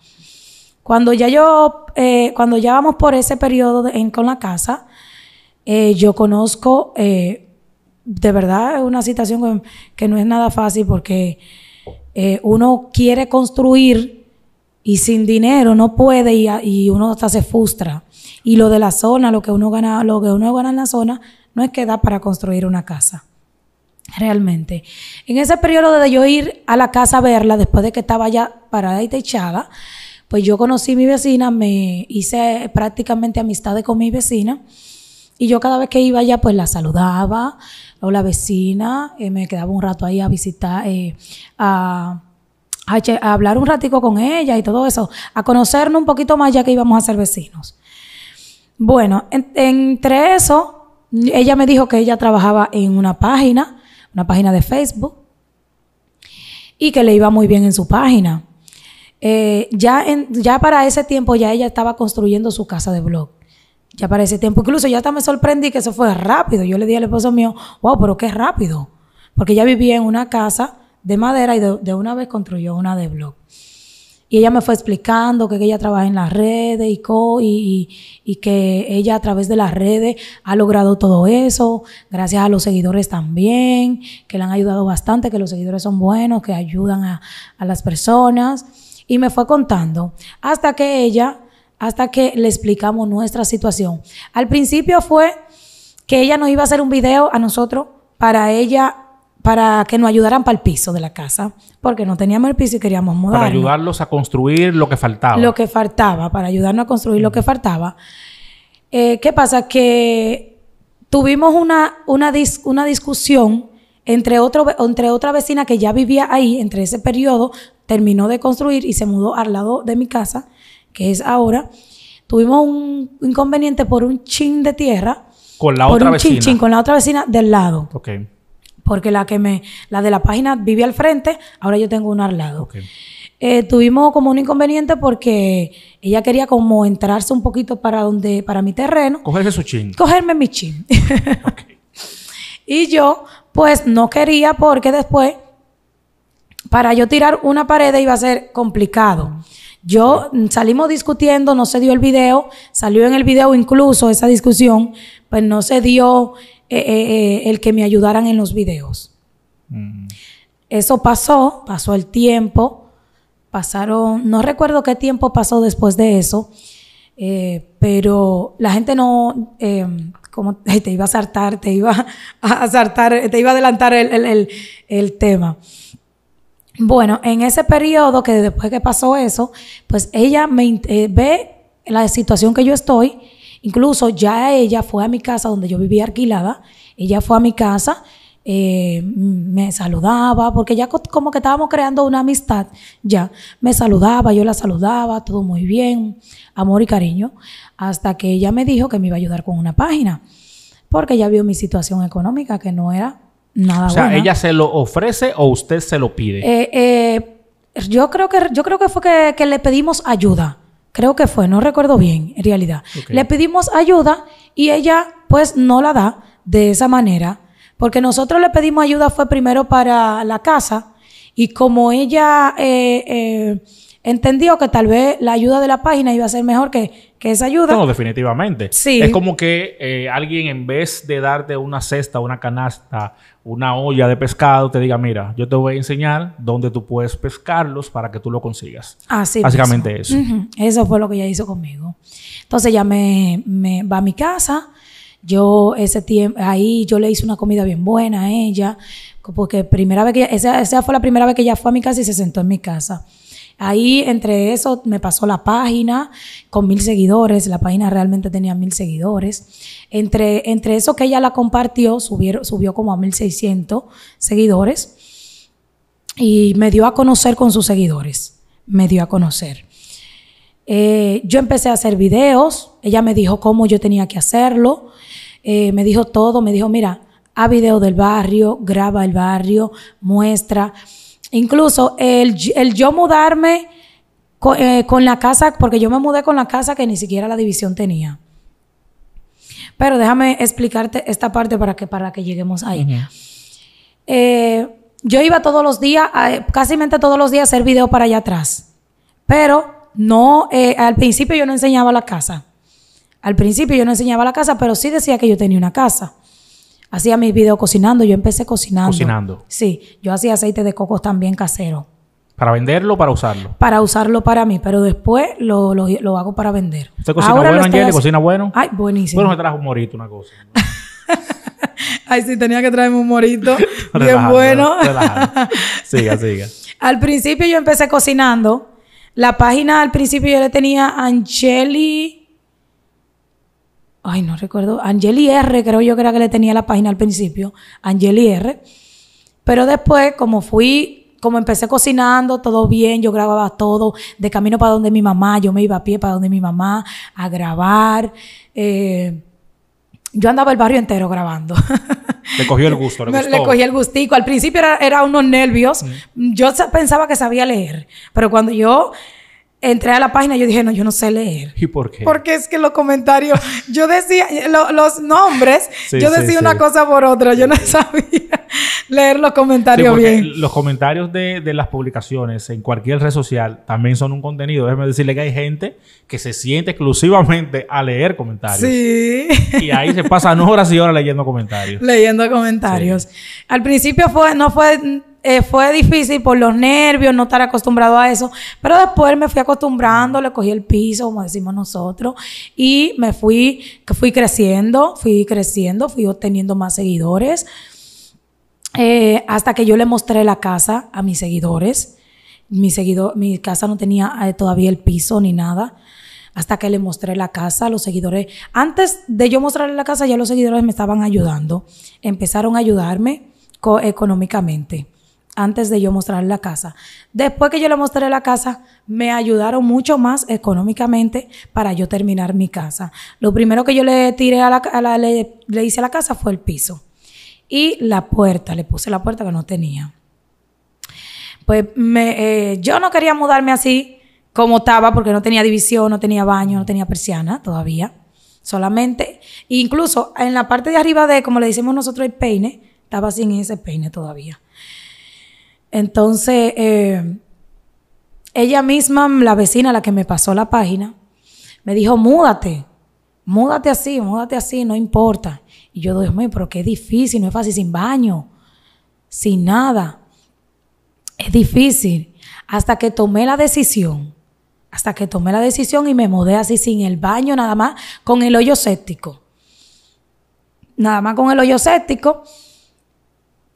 Cuando ya yo, eh, cuando ya vamos por ese periodo con la casa, eh, yo conozco, eh, de verdad una situación que, no es nada fácil porque uno quiere construir y sin dinero no puede y uno hasta se frustra. Y lo de la zona, lo que uno gana, lo que uno gana en la zona, no es que da para construir una casa. Realmente. En ese periodo de yo ir a la casa a verla, después de que estaba ya parada y techada, pues yo conocí a mi vecina, me hice prácticamente amistades con mi vecina. Y yo cada vez que iba allá, pues la saludaba, o la vecina, eh, me quedaba un rato ahí a visitar, eh, a, hablar un ratico con ella y todo eso, a conocernos un poquito más ya que íbamos a ser vecinos. Bueno, entre eso, ella me dijo que ella trabajaba en una página, una página de Facebook, y que le iba muy bien en su página. Eh, ya, ya para ese tiempo ya ella estaba construyendo su casa de blog. Ya para ese tiempo, incluso ya hasta me sorprendí que eso fue rápido. Yo le dije al esposo mío, wow, pero qué rápido. Porque ella vivía en una casa de madera y de una vez construyó una de blog. Y ella me fue explicando que ella trabaja en las redes y, y, que ella a través de las redes ha logrado todo eso, gracias a los seguidores también, que le han ayudado bastante, que los seguidores son buenos, que ayudan a, a las personas. Y me fue contando hasta que ella, hasta que le explicamos nuestra situación. Al principio fue que ella nos iba a hacer un video a nosotros para ella para que nos ayudaran para el piso de la casa, porque no teníamos el piso y queríamos mudarnos. Para ayudarlos a construir lo que faltaba. Lo que faltaba, para ayudarnos a construir lo que faltaba. Eh, ¿Qué pasa? Que tuvimos una, una, una discusión entre, entre otra vecina que ya vivía ahí, entre ese periodo, terminó de construir y se mudó al lado de mi casa, que es ahora. Tuvimos un inconveniente por un chin de tierra. Con la otra vecina. con la otra vecina del lado. Ok porque la que me, la de la página vive al frente, ahora yo tengo una al lado. Eh, tuvimos como un inconveniente porque ella quería como entrarse un poquito para donde, para mi terreno. Cogerse su chin. Cogerme mi chin. y yo, pues, no quería porque después, para yo tirar una pared iba a ser complicado. Yo salimos discutiendo, no se dio el video, salió en el video incluso esa discusión, pues no se dio eh, eh, eh, el que me ayudaran en los videos. Mm. Eso pasó, pasó el tiempo, pasaron, no recuerdo qué tiempo pasó después de eso, pero la gente no, como te iba a saltar, te iba a saltar, te iba a adelantar el, tema. Bueno, en ese periodo que después que pasó eso, pues ella me ve la situación que yo estoy Incluso ya ella fue a mi casa donde yo vivía alquilada, ella fue a mi casa, eh, me saludaba, porque ya como que estábamos creando una amistad, ya me saludaba, yo la saludaba, todo muy bien, amor y cariño, hasta que ella me dijo que me iba a ayudar con una página, porque ya vio mi situación económica que no era nada. O sea, ella se lo ofrece o usted se lo pide. Eh, eh, yo creo que yo creo que fue que le pedimos ayuda creo que fue, no recuerdo bien en realidad. Le pedimos ayuda y ella pues no la da de esa manera, porque nosotros le pedimos ayuda fue primero para la casa y como ella eh, eh, entendió que tal vez la ayuda de la página iba a ser mejor que, esa ayuda. No, definitivamente. Es como que eh, alguien en vez de darte una cesta, una canasta, una olla de pescado, te diga, mira, yo te voy a enseñar dónde tú puedes pescarlos para que tú lo consigas. Así Básicamente eso. Eso fue lo que ella hizo conmigo. Entonces ella me, va a mi casa. Yo ese tiempo, ahí yo le hice una comida bien buena a ella, porque primera vez que esa, esa fue la primera vez que ella fue a mi casa y se sentó en mi casa. Ahí entre eso me pasó la página con mil seguidores, la página realmente tenía mil seguidores. Entre, entre eso que ella la compartió, subió como a 1600 seguidores y me dio a conocer con sus seguidores, me dio a conocer. Eh, yo empecé a hacer videos, ella me dijo cómo yo tenía que hacerlo, eh, me dijo todo, me dijo, mira, a video del barrio, graba el barrio, muestra. Incluso el, yo mudarme eh, con, la casa, porque yo me mudé con la casa que ni siquiera la división tenía. Pero déjame explicarte esta parte para que, para que lleguemos ahí. Eh, yo iba todos los días, casi todos los días, a hacer videos para allá atrás. Pero no, eh, al principio yo no enseñaba la casa. Al principio yo no enseñaba la casa, pero sí decía que yo tenía una casa hacía mis videos cocinando. Yo empecé cocinando. Cocinando. Sí, yo hacía aceite de coco también casero. ¿Para venderlo o para usarlo? Para usarlo para mí, pero después lo, lo, lo hago para vender. ¿Usted cocina bueno, Angeli? ¿Cocina bueno? Ay, buenísimo. Bueno, me trajo un morito, una cosa. Ay, sí, tenía que traerme un morito. bien bueno. Siga, siga. Al principio yo empecé cocinando. La página al principio yo le tenía Angeli ay, no recuerdo, Angeli R, creo yo que era que le tenía la página al principio, Angeli R. Pero después, como fui, como empecé cocinando, todo bien, yo grababa todo, de camino para donde mi mamá, yo me iba a pie para donde mi mamá a grabar. Eh, yo andaba el barrio entero grabando. Le cogió el gusto, le, gustó. le cogí el gustico. Al principio era, unos nervios. Mm. Yo pensaba que sabía leer, pero cuando yo entré a la página y yo dije, no, yo no sé leer. ¿Y por qué? Porque es que los comentarios, yo decía, los nombres, yo decía una cosa por otra, yo no sabía leer los comentarios bien. Los comentarios de, de, las publicaciones en cualquier red social también son un contenido. Déjeme decirle que hay gente que se siente exclusivamente a leer comentarios. Sí. Y ahí se pasan horas y horas leyendo comentarios. Leyendo comentarios. Al principio fue, no fue eh, fue difícil por los nervios, no estar acostumbrado a eso, pero después me fui acostumbrando, le cogí el piso, como decimos nosotros, y me fui, fui creciendo, fui creciendo, fui obteniendo más seguidores, eh, hasta que yo le mostré la casa a mis seguidores. Mi, mi casa no tenía eh, todavía el piso ni nada hasta que le mostré la casa, a los seguidores. Antes de yo mostrarle la casa, ya los seguidores me estaban ayudando. Empezaron a ayudarme económicamente antes de yo mostrar la casa. Después que yo le mostré la casa, me ayudaron mucho más económicamente para yo terminar mi casa. Lo primero que yo le tiré a la, le, hice a la casa fue el piso y la puerta, le puse la puerta que no tenía. Pues eh, yo no quería mudarme así como estaba porque no tenía división, no tenía baño, no tenía persiana todavía. Solamente, incluso en la parte de arriba de, como le decimos nosotros, el peine, estaba sin ese peine todavía entonces, eh, ella misma, la vecina, la que me pasó la página, me dijo, múdate, múdate así, múdate así, no importa. Y yo, Dios mío, pero qué difícil, no es fácil, sin baño, sin nada. Es difícil. Hasta que tomé la decisión, hasta que tomé la decisión y me mudé así, sin el baño, nada más, con el hoyo séptico. Nada más con el hoyo séptico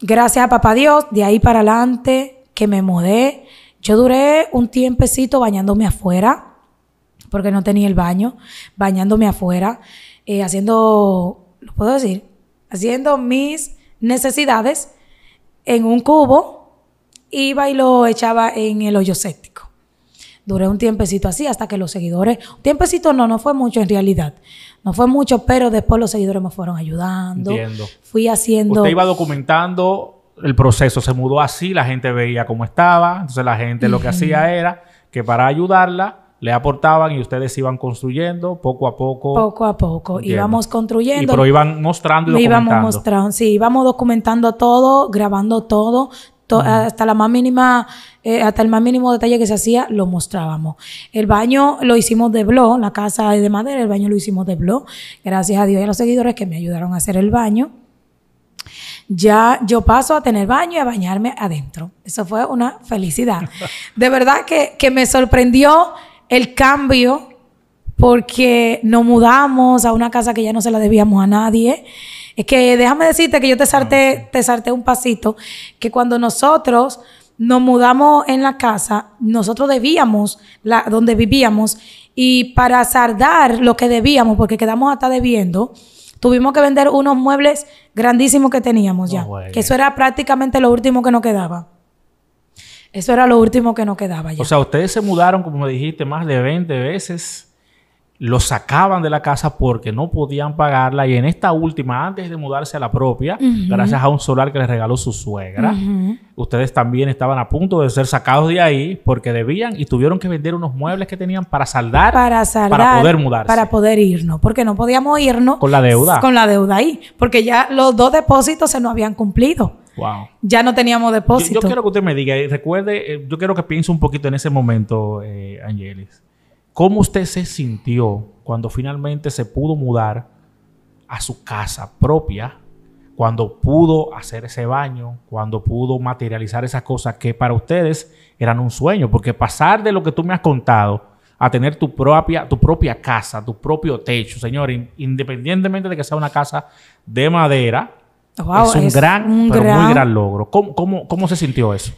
gracias a papá Dios, de ahí para adelante que me mudé, yo duré un tiempecito bañándome afuera, porque no tenía el baño, bañándome afuera, eh, haciendo, lo puedo decir, haciendo mis necesidades en un cubo, iba y lo echaba en el hoyo duré un tiempecito así hasta que los seguidores, tiempecito no, no fue mucho en realidad, no fue mucho, pero después los seguidores me fueron ayudando. Entiendo. Fui haciendo... Usted iba documentando el proceso, se mudó así, la gente veía cómo estaba, entonces la gente lo que hacía era que para ayudarla le aportaban y ustedes iban construyendo poco a poco. Poco a poco, íbamos construyendo. Y, pero iban mostrando y documentando. Íbamos mostrando, sí, íbamos documentando todo, grabando todo, hasta la más mínima, eh, hasta el más mínimo detalle que se hacía, lo mostrábamos. El baño lo hicimos de blog, la casa es de madera, el baño lo hicimos de blog. Gracias a Dios y a los seguidores que me ayudaron a hacer el baño. Ya yo paso a tener baño y a bañarme adentro. Eso fue una felicidad. De verdad que, que me sorprendió el cambio porque nos mudamos a una casa que ya no se la debíamos a nadie. Es que déjame decirte que yo te sarté, te sarté un pasito, que cuando nosotros nos mudamos en la casa, nosotros debíamos, donde vivíamos, y para sardar lo que debíamos, porque quedamos hasta debiendo, tuvimos que vender unos muebles grandísimos que teníamos ya. que eso era prácticamente lo último que nos quedaba. Eso era lo último que nos quedaba ya. O sea, ustedes se mudaron, como me dijiste, más de 20 veces lo sacaban de la casa porque no podían pagarla y en esta última, antes de mudarse a la propia, gracias a un solar que les regaló su suegra, ustedes también estaban a punto de ser sacados de ahí porque debían y tuvieron que vender unos muebles que tenían para saldar, para, poder mudarse. Para poder irnos, porque no podíamos irnos. Con la deuda. Con la deuda ahí, porque ya los dos depósitos se nos habían cumplido. Wow. Ya no teníamos depósito. Yo, quiero que usted me diga, y eh, recuerde, eh, yo quiero que piense un poquito en ese momento, eh, Angelis ¿Cómo usted se sintió cuando finalmente se pudo mudar a su casa propia? Cuando pudo hacer ese baño, cuando pudo materializar esas cosas que para ustedes eran un sueño, porque pasar de lo que tú me has contado a tener tu propia, tu propia casa, tu propio techo, señor, independientemente de que sea una casa de madera, es un gran, pero muy gran logro. ¿Cómo, cómo se sintió eso?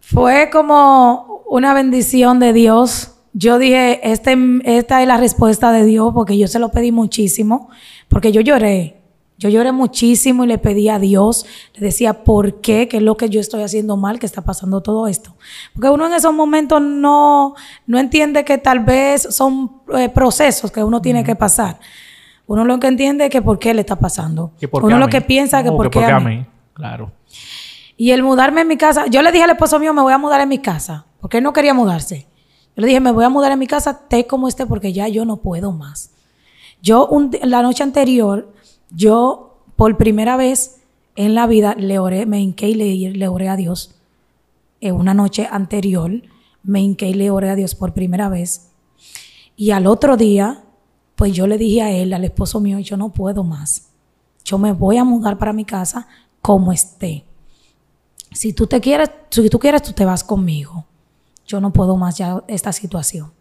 Fue como una bendición de Dios. Yo dije, este, esta es la respuesta de Dios porque yo se lo pedí muchísimo, porque yo lloré. Yo lloré muchísimo y le pedí a Dios, le decía, ¿por qué? ¿Qué es lo que yo estoy haciendo mal? ¿Qué está pasando todo esto? Porque uno en esos momentos no, no entiende que tal vez son eh, procesos que uno tiene que pasar. Uno lo que entiende es que por qué le está pasando. uno lo que piensa que, por, qué, mí. Claro. Y el mudarme en mi casa, yo le dije al esposo mío, me voy a mudar en mi casa porque él no quería mudarse. Yo le dije, me voy a mudar a mi casa, esté como esté, porque ya yo no puedo más. Yo, la noche anterior, yo por primera vez en la vida le oré, me hinqué y le, le oré a Dios. en eh, una noche anterior, me hinqué y le oré a Dios por primera vez. Y al otro día, pues yo le dije a él, al esposo mío, yo no puedo más. Yo me voy a mudar para mi casa como esté. Si tú te quieres, si tú quieres, tú te vas conmigo yo no puedo más ya esta situación.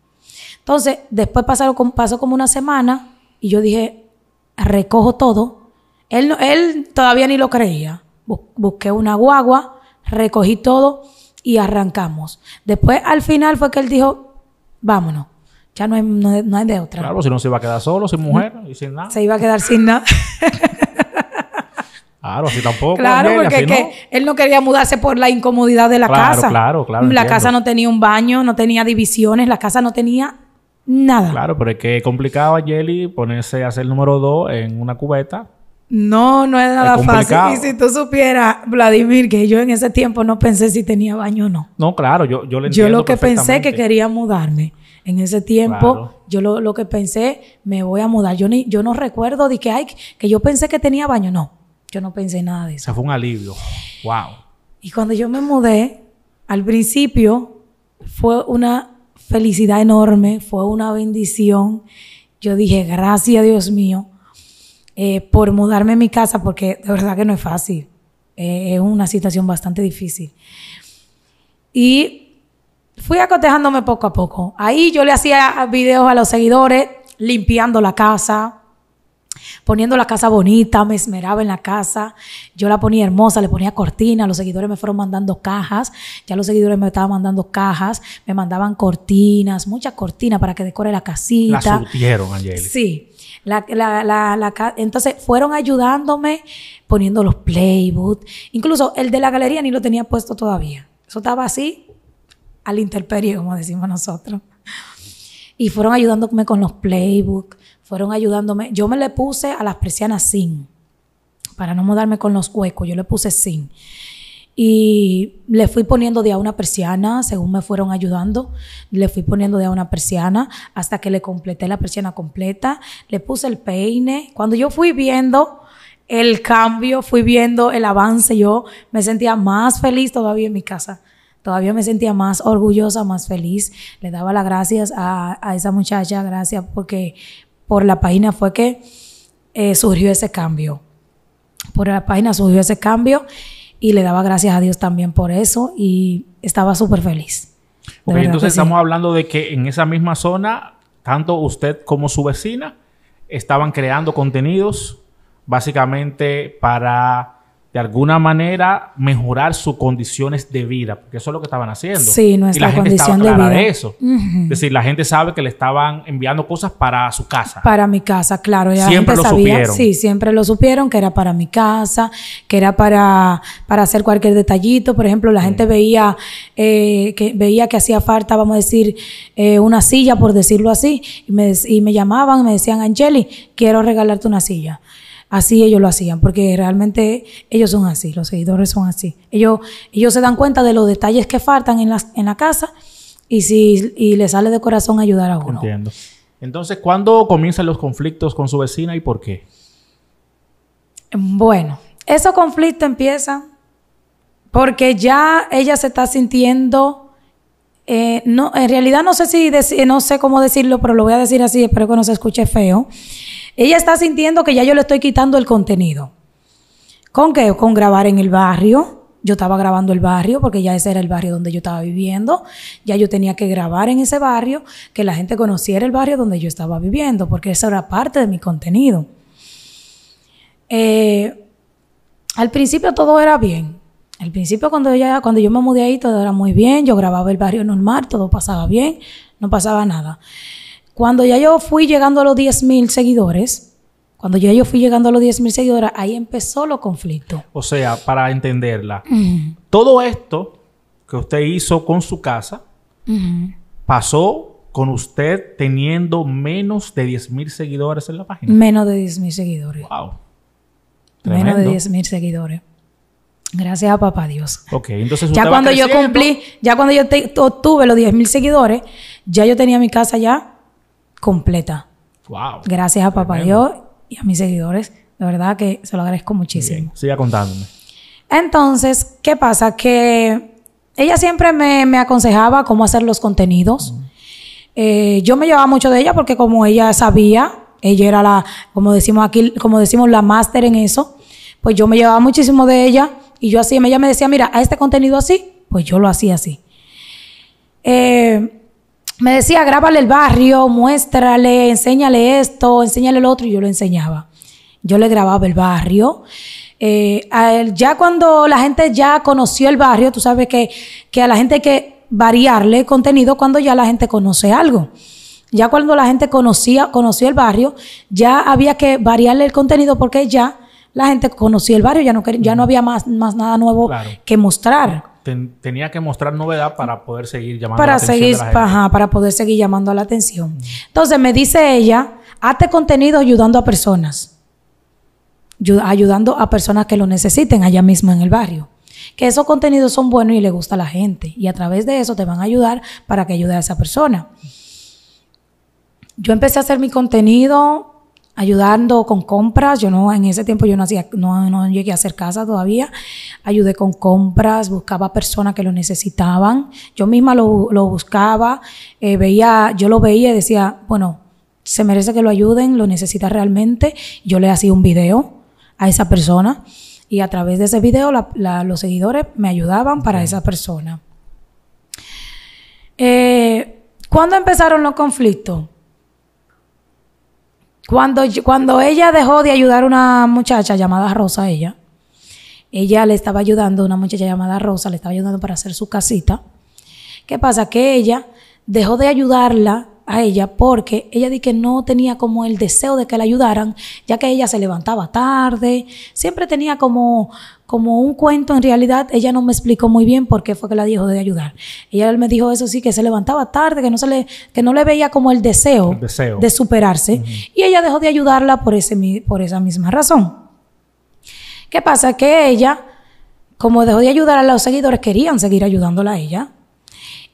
Entonces, después pasó como una semana y yo dije, recojo todo. Él, él todavía ni lo creía. Busqué una guagua, recogí todo y arrancamos. Después, al final, fue que él dijo, vámonos. Ya no hay, de otra. Claro, si no se iba a quedar solo, sin mm. mujer y sin nada. Se iba a quedar sin nada. Claro, así tampoco. Claro, porque que él no quería mudarse por la incomodidad de la casa. Claro, claro. La casa no tenía un baño, no tenía divisiones, la casa no tenía nada. Claro, pero es que complicaba a Jelly ponerse a ser el número dos en una cubeta. No, no es nada fácil. Y si tú supieras, Vladimir, que yo en ese tiempo no pensé si tenía baño o no. No, claro, yo, yo lo entiendo. Yo lo que pensé que quería mudarme. En ese tiempo, yo lo, que pensé, me voy a mudar. Yo, ni, yo no recuerdo de que, ay, que yo pensé que tenía baño. No, yo no pensé nada de eso. O sea, fue un alivio. Wow. Y cuando yo me mudé, al principio fue una felicidad enorme, fue una bendición. Yo dije, gracias Dios mío eh, por mudarme a mi casa, porque de verdad que no es fácil. Eh, es una situación bastante difícil. Y fui acotejándome poco a poco. Ahí yo le hacía videos a los seguidores, limpiando la casa, poniendo la casa bonita, me esmeraba en la casa, yo la ponía hermosa, le ponía cortina, los seguidores me fueron mandando cajas, ya los seguidores me estaban mandando cajas, me mandaban cortinas, muchas cortinas para que decore la casita. La surtieron, Angeli. Sí. La, entonces fueron ayudándome poniendo los playbooks. Incluso el de la galería ni lo tenía puesto todavía. Eso estaba así, al interperio, como decimos nosotros. Y fueron ayudándome con los playbooks, fueron ayudándome. Yo me le puse a las persianas sin, para no mudarme con los huecos, yo le puse sin. Y le fui poniendo de a una persiana, según me fueron ayudando, le fui poniendo de a una persiana hasta que le completé la persiana completa, le puse el peine. Cuando yo fui viendo el cambio, fui viendo el avance, yo me sentía más feliz todavía en mi casa todavía me sentía más orgullosa, más feliz. Le daba las gracias a, esa muchacha, gracias porque por la página fue que eh, surgió ese cambio. Por la página surgió ese cambio y le daba gracias a Dios también por eso y estaba súper feliz. entonces estamos hablando de que en esa misma zona, tanto usted como su vecina estaban creando contenidos básicamente para de alguna manera mejorar sus condiciones de vida, porque eso es lo que estaban haciendo. Sí, nuestra y la condición estaba de vida. eso. Es decir, la gente sabe que le estaban enviando cosas para su casa. Para mi casa, claro. siempre lo supieron. Sí, siempre lo supieron que era para mi casa, que era para, para hacer cualquier detallito. Por ejemplo, la gente veía, eh, que, veía que hacía falta, vamos a decir, eh, una silla, por decirlo así, y me, y me llamaban, me decían, Angeli, quiero regalarte una silla así ellos lo hacían, porque realmente ellos son así, los seguidores son así. Ellos, ellos se dan cuenta de los detalles que faltan en la, casa y si y le sale de corazón ayudar a uno. Entiendo. Entonces, ¿cuándo comienzan los conflictos con su vecina y por qué? Bueno, esos conflictos empiezan porque ya ella se está sintiendo eh, no, en realidad no sé si, no sé cómo decirlo, pero lo voy a decir así, espero que no se escuche feo. Ella está sintiendo que ya yo le estoy quitando el contenido. ¿Con qué? Con grabar en el barrio. Yo estaba grabando el barrio porque ya ese era el barrio donde yo estaba viviendo. Ya yo tenía que grabar en ese barrio, que la gente conociera el barrio donde yo estaba viviendo, porque esa era parte de mi contenido. Eh, al principio todo era bien. Al principio cuando, ella, cuando yo me mudé ahí todo era muy bien. Yo grababa el barrio normal, todo pasaba bien, no pasaba nada. Cuando ya yo fui llegando a los 10 mil seguidores, cuando ya yo fui llegando a los 10 mil seguidores, ahí empezó los conflictos. O sea, para entenderla, todo esto que usted hizo con su casa pasó con usted teniendo menos de 10 mil seguidores en la página. Menos de 10.000 mil seguidores. Wow. Menos de 10 mil seguidores. Gracias a papá Dios. Ok, entonces ya cuando yo cumplí, ya cuando yo obtuve los 10 mil seguidores, ya yo tenía mi casa ya completa. Wow. Gracias a Papá Dios y a mis seguidores. De verdad que se lo agradezco muchísimo. Siga contándome. Entonces, ¿qué pasa? Que ella siempre me, aconsejaba cómo hacer los contenidos. Eh, yo me llevaba mucho de ella porque como ella sabía, ella era la, como decimos aquí, como decimos, la máster en eso, pues yo me llevaba muchísimo de ella y yo así, ella me decía, mira, a este contenido así, pues yo lo hacía así. Eh, me decía, grábale el barrio, muéstrale, enséñale esto, enséñale lo otro, y yo lo enseñaba. Yo le grababa el barrio. Eh, él, ya cuando la gente ya conoció el barrio, tú sabes que, que a la gente hay que variarle contenido cuando ya la gente conoce algo. Ya cuando la gente conocía, conoció el barrio, ya había que variarle el contenido porque ya la gente conocía el barrio, ya no, ya no había más, más nada nuevo que mostrar tenía que mostrar novedad para poder seguir llamando para la atención. Seguir, para poder seguir llamando la atención. Entonces me dice ella, hazte contenido ayudando a personas, ayudando a personas que lo necesiten allá mismo en el barrio. Que esos contenidos son buenos y le gusta a la gente. Y a través de eso te van a ayudar para que ayude a esa persona. Yo empecé a hacer mi contenido ayudando con compras. Yo no, en ese tiempo yo no hacía, no, llegué a hacer casa todavía. Ayudé con compras, buscaba personas que lo necesitaban. Yo misma lo, buscaba, eh, veía, yo lo veía y decía, bueno, se merece que lo ayuden, lo necesita realmente. Yo le hacía un video a esa persona y a través de ese video los seguidores me ayudaban para esa persona. Eh, ¿Cuándo empezaron los conflictos? Cuando, cuando ella dejó de ayudar a una muchacha llamada Rosa, ella, ella le estaba ayudando, una muchacha llamada Rosa, le estaba ayudando para hacer su casita. ¿Qué pasa? Que ella dejó de ayudarla a ella porque ella di que no tenía como el deseo de que la ayudaran, ya que ella se levantaba tarde, siempre tenía como, como un cuento, en realidad ella no me explicó muy bien por qué fue que la dijo de ayudar. Ella me dijo eso sí, que se levantaba tarde, que no, se le, que no le veía como el deseo, de superarse, y ella dejó de ayudarla por, ese, por esa misma razón. ¿Qué pasa? Que ella, como dejó de ayudar a los seguidores, querían seguir ayudándola a ella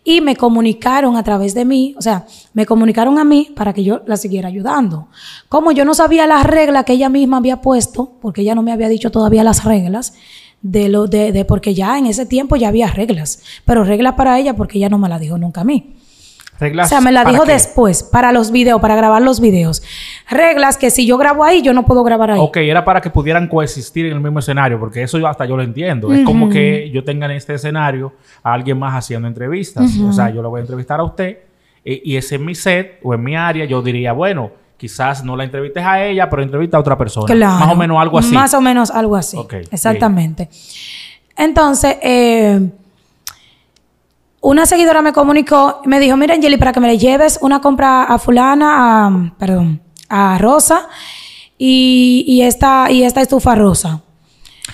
y me comunicaron a través de mí, o sea, me comunicaron a mí para que yo la siguiera ayudando. Como yo no sabía las reglas que ella misma había puesto, porque ella no me había dicho todavía las reglas, de lo de, de porque ya en ese tiempo ya había reglas, pero reglas para ella porque ella no me la dijo nunca a mí. O sea, me la dijo después, para los videos, para grabar los videos. Reglas que si yo grabo ahí, yo no puedo grabar ahí. Ok, era para que pudieran coexistir en el mismo escenario, porque eso hasta yo lo entiendo. Es como que yo tenga en este escenario a alguien más haciendo entrevistas. O sea, yo lo voy a entrevistar a usted e, y, ese es mi set o en mi área, yo diría, bueno, quizás no la entrevistes a ella, pero entrevista a otra persona. más o menos algo así. Más o menos algo así. Okay, Exactamente. Entonces, eh, una seguidora me comunicó, me dijo, mira Angeli, para que me le lleves una compra a fulana, a, perdón, a Rosa y, esta, y esta estufa rosa.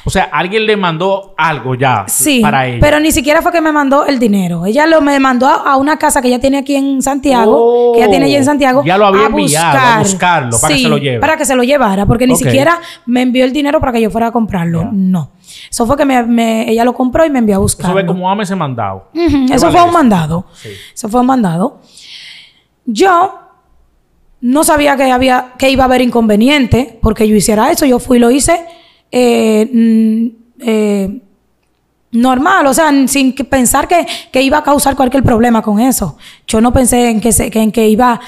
O sea, alguien le mandó algo ya para ella. Pero ni siquiera fue que me mandó el dinero. Ella lo me mandó a, una casa que ella tiene aquí en Santiago, que ella tiene allí en oh, Santiago. Ya lo había enviado, buscarlo para que se lo lleve. Para que se lo llevara, porque ni siquiera me envió el dinero para que yo fuera a comprarlo. No. Eso fue que ella lo compró y me envió a buscar. Eso fue como ese mandado. Eso fue un mandado. Eso fue un mandado. Yo no sabía que, había, que iba a haber inconveniente porque yo hiciera eso. Yo fui y lo hice eh, mm, eh, normal, o sea, sin pensar que, iba a causar cualquier problema con eso. Yo no pensé en que, iba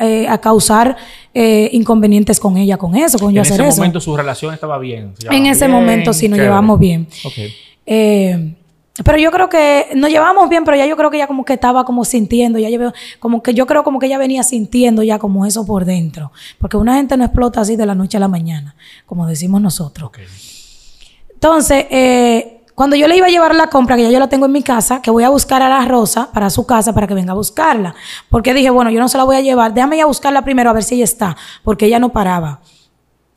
eh, a causar eh, inconvenientes con ella, con eso, con yo hacer eso. En ese momento su relación estaba bien. En ese momento sí nos llevamos bien. Okay. Eh, pero yo creo que nos llevamos bien, pero ya yo creo que ella como que estaba como sintiendo, ya yo como que yo creo como que ella venía sintiendo ya como eso por dentro, porque una gente no explota así de la noche a la mañana, como decimos nosotros. Entonces, eh, cuando yo le iba a llevar la compra, que ya yo la tengo en mi casa, que voy a buscar a la Rosa para su casa para que venga a buscarla. Porque dije, bueno, yo no se la voy a llevar, déjame ir a buscarla primero a ver si ella está, porque ella no paraba.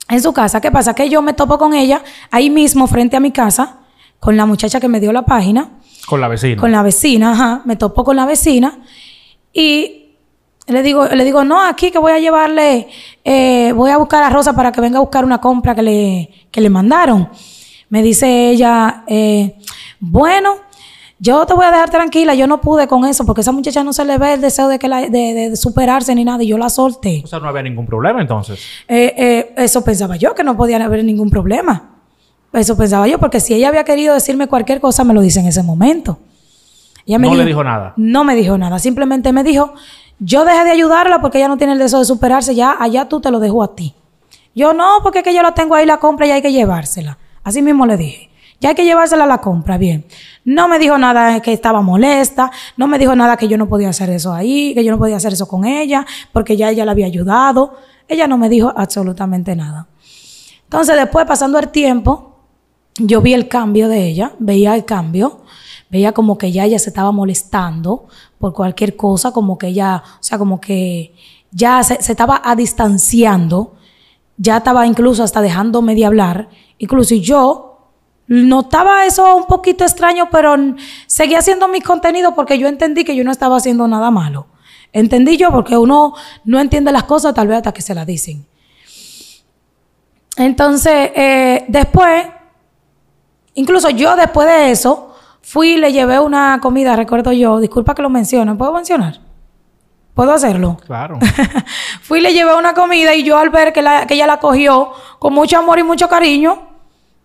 En su casa, ¿qué pasa? Que yo me topo con ella ahí mismo frente a mi casa, con la muchacha que me dio la página. Con la vecina. Con la vecina, ajá. Me topo con la vecina y le digo, le digo, no, aquí que voy a llevarle, eh, voy a buscar a Rosa para que venga a buscar una compra que le, que le mandaron. Me dice ella, eh, bueno, yo te voy a dejar tranquila, yo no pude con eso, porque esa muchacha no se le ve el deseo de, que la, de, superarse ni nada, y yo la solté. O sea, no había ningún problema entonces. Eh, eh, eso pensaba yo, que no podía haber ningún problema. Eso pensaba yo, porque si ella había querido decirme cualquier cosa, me lo dice en ese momento. Ella no le dijo nada. No me dijo nada, simplemente me dijo, yo dejé de ayudarla porque ella no tiene el deseo de superarse, ya allá tú te lo dejo a ti. Yo no, porque es que yo la tengo ahí, la compra y hay que llevársela. Así mismo le dije. Ya hay que llevársela a la compra, bien. No me dijo nada que estaba molesta, no me dijo nada que yo no podía hacer eso ahí, que yo no podía hacer eso con ella, porque ya ella la había ayudado. Ella no me dijo absolutamente nada. Entonces, después, pasando el tiempo, yo vi el cambio de ella, veía el cambio, veía como que ya ella se estaba molestando por cualquier cosa, como que ella, o sea, como que ya se, se estaba a distanciando ya estaba incluso hasta dejándome de hablar. Incluso yo notaba eso un poquito extraño, pero seguía haciendo mi contenido porque yo entendí que yo no estaba haciendo nada malo. Entendí yo porque uno no entiende las cosas tal vez hasta que se las dicen. Entonces, eh, después, incluso yo después de eso, fui y le llevé una comida, recuerdo yo, disculpa que lo menciono, ¿puedo mencionar? ¿Puedo hacerlo? Claro. Fui y le llevé una comida y yo al ver que, ella la cogió con mucho amor y mucho cariño,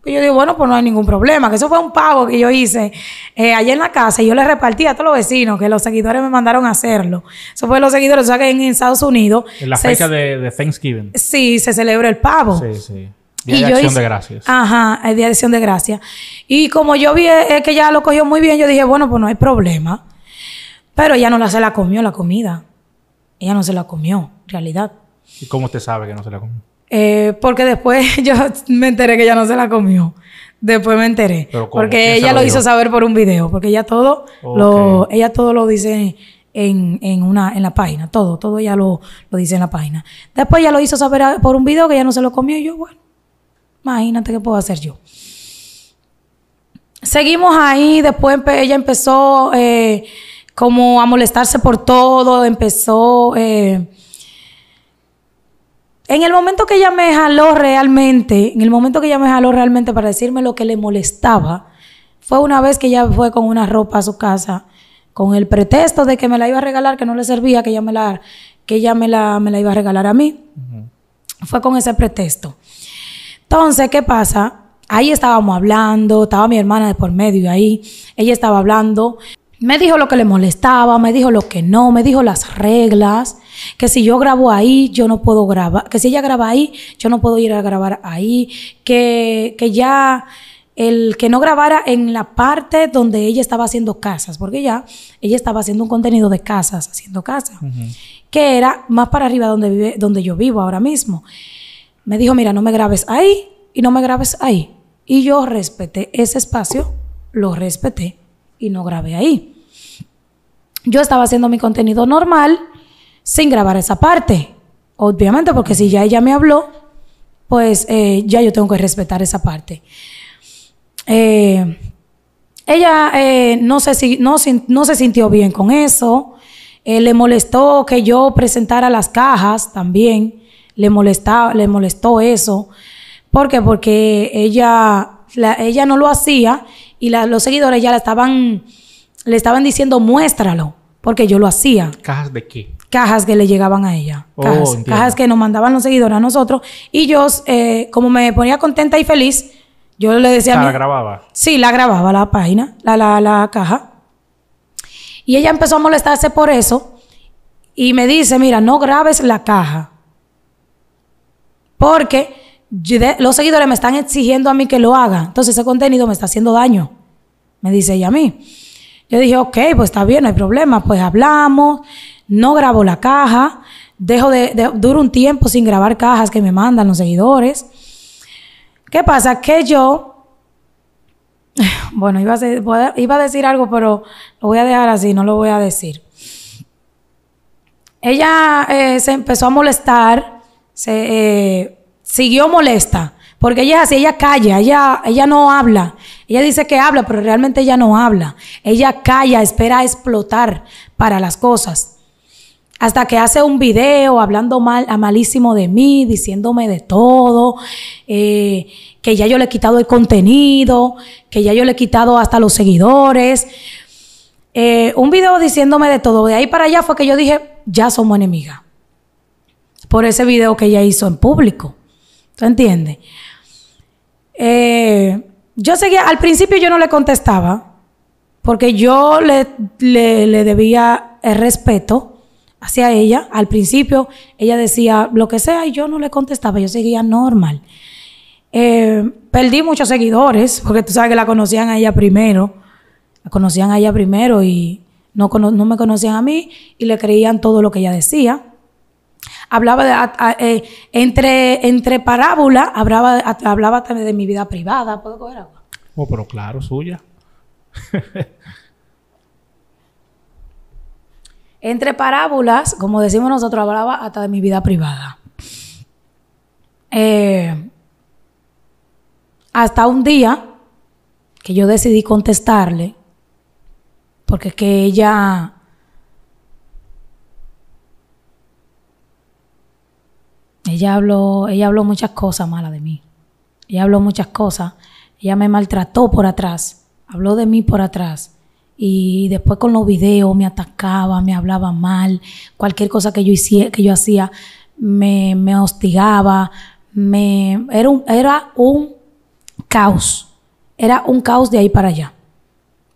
pues yo digo, bueno, pues no hay ningún problema, que eso fue un pago que yo hice eh, en la casa y yo le repartí a todos los vecinos, que los seguidores me mandaron a hacerlo. Eso fue los seguidores, o sea que en Estados Unidos... En la fecha de, Thanksgiving. Sí, se celebra el pavo. Sí, sí. Día de Acción de Gracias. Ajá, el Día de Acción de Gracias. Y como yo vi eh, que ella lo cogió muy bien, yo dije, bueno, pues no hay problema. Pero ella no la, se la comió la comida. Ella no se la comió, en realidad. ¿Y cómo usted sabe que no se la comió? Eh, porque después yo me enteré que ella no se la comió. Después me enteré. Porque ella lo, hizo saber por un video. Porque ella todo, lo, ella todo lo dice en, una, en la página. Todo, todo ella lo, dice en la página. Después ella lo hizo saber por un video que ella no se lo comió. Y yo, bueno, imagínate qué puedo hacer yo. Seguimos ahí. Después ella empezó. Eh, como a molestarse por todo, empezó... Eh, en el momento que ella me jaló realmente, en el momento que ella me jaló realmente para decirme lo que le molestaba, fue una vez que ella fue con una ropa a su casa, con el pretexto de que me la iba a regalar, que no le servía, que ella me la, que ella me la, me la iba a regalar a mí. Fue con ese pretexto. Entonces, ¿qué pasa? Ahí estábamos hablando, estaba mi hermana de por medio ahí, ella estaba hablando, me dijo lo que le molestaba, me dijo lo que no, me dijo las reglas, que si yo grabo ahí, yo no puedo grabar, que si ella graba ahí, yo no puedo ir a grabar ahí, que, ya el que no grabara en la parte donde ella estaba haciendo casas, porque ya ella estaba haciendo un contenido de casas, haciendo casas, que era más para arriba donde, vive, donde yo vivo ahora mismo. Me dijo, mira, no me grabes ahí y no me grabes ahí. Y yo respeté ese espacio, lo respeté y no grabé ahí. Yo estaba haciendo mi contenido normal sin grabar esa parte. Obviamente, porque si ya ella me habló, pues eh, ya yo tengo que respetar esa parte. Eh, ella eh, no, se, si, no, se sintió bien con eso. le molestó que yo presentara las cajas también. Le, molestaba, le molestó eso. ¿Por qué? Porque ella, ella no lo hacía y los seguidores ya estaban, le estaban diciendo muéstralo, porque yo lo hacía. ¿Cajas de qué? Cajas que le llegaban a ella. Oh, cajas, que nos mandaban los seguidores a nosotros. Y yo, eh, como me ponía contenta y feliz, yo le decía... ¿La grababa? Sí, la grababa la página, la, la caja. Y ella empezó a molestarse por eso y me dice, mira, no grabes la caja. Porque los seguidores me están exigiendo a mí que lo haga. Entonces ese contenido me está haciendo daño, me dice ella a mí. Yo dije, ok, pues está bien, no hay problema. Pues hablamos, no grabo la caja, dejo de, duro un tiempo sin grabar cajas que me mandan los seguidores. ¿Qué pasa? Que yo, bueno, iba a, decir algo, pero lo voy a dejar así, no lo voy a decir. Ella eh, se empezó a molestar, se... Eh, siguió molesta. Porque ella es así, ella calla, ella, ella no habla. Ella dice que habla, pero realmente ella no habla. Ella calla, espera explotar para las cosas. Hasta que hace un video hablando mal, a malísimo de mí, diciéndome de todo, eh, que ya yo le he quitado el contenido, que ya yo le he quitado hasta los seguidores. Eh, un video diciéndome de todo. De ahí para allá fue que yo dije, ya somos enemiga, Por ese video que ella hizo en público. ¿Tú entiendes? Eh, yo seguía, al principio yo no le contestaba, porque yo le, le, debía el respeto hacia ella. Al principio ella decía lo que sea y yo no le contestaba, yo seguía normal. Eh, perdí muchos seguidores, porque tú sabes que la conocían a ella primero, la conocían a ella primero y no, no me conocían a mí y le creían todo lo que ella decía hablaba de, eh, entre, entre parábolas, hablaba, hablaba también de mi vida privada. ¿Puedo coger agua? Oh, pero claro, suya. entre parábolas, como decimos nosotros, hablaba hasta de mi vida privada. Eh, hasta un día que yo decidí contestarle, porque es que ella Ella habló, ella habló muchas cosas malas de mí. Ella habló muchas cosas. Ella me maltrató por atrás. Habló de mí por atrás. Y después con los videos me atacaba, me hablaba mal. Cualquier cosa que yo, que yo hacía me, me hostigaba. Me, era, era un caos. Era un caos de ahí para allá.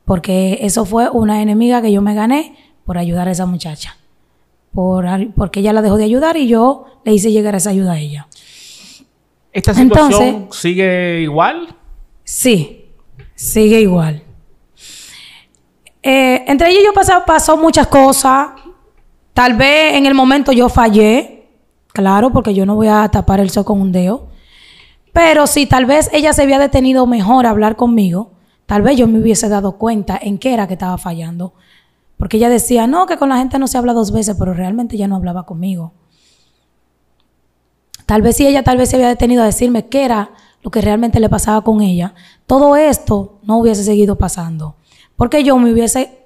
Porque eso fue una enemiga que yo me gané por ayudar a esa muchacha porque ella la dejó de ayudar y yo le hice llegar esa ayuda a ella. ¿Esta situación sigue igual? Sí, sigue igual. Eh, entre ella y yo pasó, muchas cosas. Tal vez en el momento yo fallé, claro, porque yo no voy a tapar el sol con un dedo. Pero si tal vez ella se había detenido mejor a hablar conmigo, tal vez yo me hubiese dado cuenta en qué era que estaba fallando. Porque ella decía, no, que con la gente no se habla dos veces, pero realmente ella no hablaba conmigo. Tal vez si ella tal vez se había detenido a decirme qué era lo que realmente le pasaba con ella, todo esto no hubiese seguido pasando. Porque yo me hubiese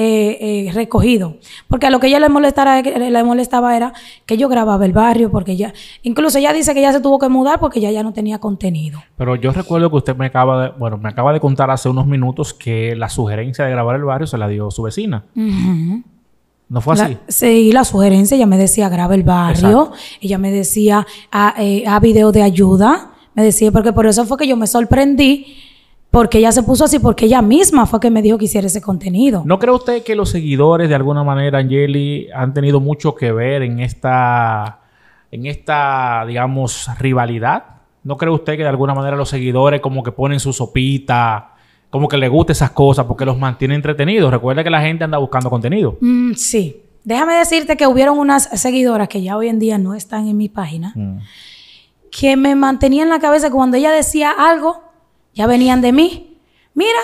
eh, eh, recogido. Porque a lo que ella le, molestara, le molestaba era que yo grababa el barrio, porque ya, incluso ella dice que ya se tuvo que mudar porque ya, ya no tenía contenido. Pero yo recuerdo que usted me acaba de, bueno, me acaba de contar hace unos minutos que la sugerencia de grabar el barrio se la dio su vecina. ¿No fue así? La, sí, la sugerencia, ella me decía, graba el barrio, ella me decía, a, ah, eh, video de ayuda, me decía, porque por eso fue que yo me sorprendí porque ella se puso así, porque ella misma fue que me dijo que hiciera ese contenido. ¿No cree usted que los seguidores, de alguna manera, Angeli, han tenido mucho que ver en esta, en esta, digamos, rivalidad? ¿No cree usted que de alguna manera los seguidores como que ponen su sopita, como que le gustan esas cosas porque los mantiene entretenidos? Recuerda que la gente anda buscando contenido. Mm, sí. Déjame decirte que hubieron unas seguidoras que ya hoy en día no están en mi página, mm. que me mantenían la cabeza cuando ella decía algo, ya venían de mí. Mira,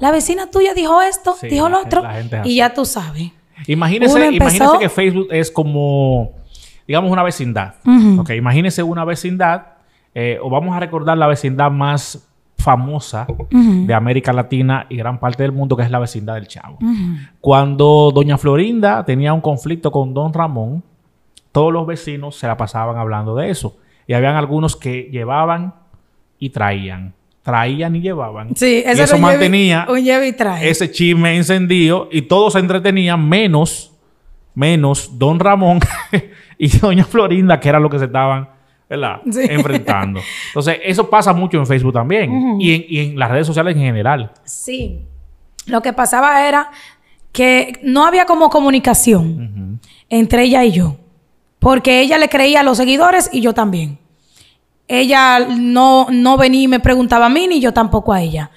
la vecina tuya dijo esto, dijo lo otro, y ya tú sabes. Imagínese, imagínese que Facebook es como, digamos, una vecindad. imagínese una vecindad, eh, o vamos a recordar la vecindad más famosa de América Latina y gran parte del mundo, que es la vecindad del Chavo. Cuando doña Florinda tenía un conflicto con don Ramón, todos los vecinos se la pasaban hablando de eso. Y habían algunos que llevaban y traían traían y llevaban. Sí, eso, mantenía ese chisme encendido y todos se entretenían menos, menos Don Ramón y Doña Florinda, que era lo que se estaban enfrentando. Entonces, eso pasa mucho en Facebook también y, en, las redes sociales en general. Sí, lo que pasaba era que no había como comunicación entre ella y yo, porque ella le creía a los seguidores y yo también ella no, no venía y me preguntaba a mí ni yo tampoco a ella.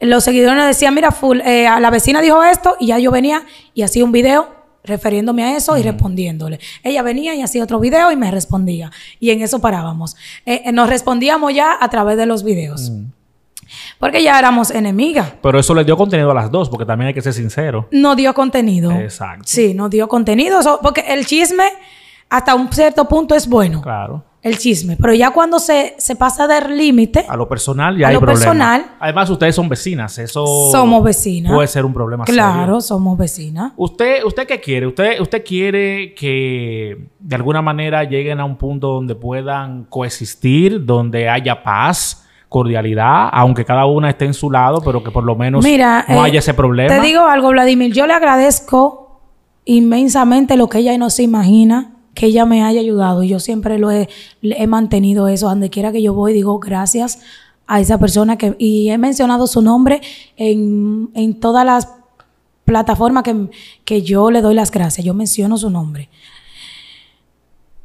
Los seguidores decían, mira, full, eh, a la vecina dijo esto y ya yo venía y hacía un video refiriéndome a eso y respondiéndole. Ella venía y hacía otro video y me respondía. Y en eso parábamos. Eh, eh, nos respondíamos ya a través de los videos. Mm. Porque ya éramos enemigas. Pero eso le dio contenido a las dos, porque también hay que ser sincero. No dio contenido. Exacto. Sí, no dio contenido. porque el chisme hasta un cierto punto es bueno. Claro. El chisme. Pero ya cuando se, se pasa del límite. A lo personal ya hay problema. personal. Además, ustedes son vecinas. Eso. Somos vecinas. Puede ser un problema Claro, somos vecinas. ¿Usted, ¿Usted qué quiere? ¿Usted, ¿Usted quiere que de alguna manera lleguen a un punto donde puedan coexistir, donde haya paz? cordialidad, aunque cada una esté en su lado, pero que por lo menos no eh, haya ese problema. Te digo algo, Vladimir, yo le agradezco inmensamente lo que ella no se imagina que ella me haya ayudado. Y yo siempre lo he, mantenido eso. Donde quiera que yo voy, digo gracias a esa persona que, y he mencionado su nombre en, todas las plataformas que, que yo le doy las gracias. Yo menciono su nombre.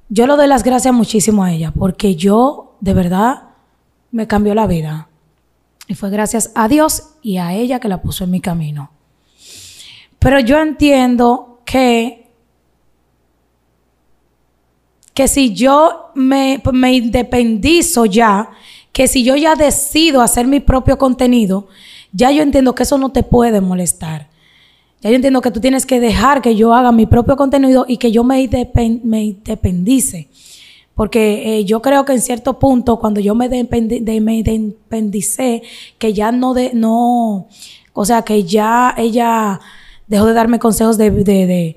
Yo le doy las gracias muchísimo a ella, porque yo, de verdad, me cambió la vida. Y fue gracias a Dios y a ella que la puso en mi camino. Pero yo entiendo que que si yo me, independizo ya, que si yo ya decido hacer mi propio contenido, ya yo entiendo que eso no te puede molestar. Ya yo entiendo que tú tienes que dejar que yo haga mi propio contenido y que yo me, independice. Porque eh, yo creo que en cierto punto, cuando yo me, independicé, que ya no, de, no, o sea, que ya ella dejó de darme consejos de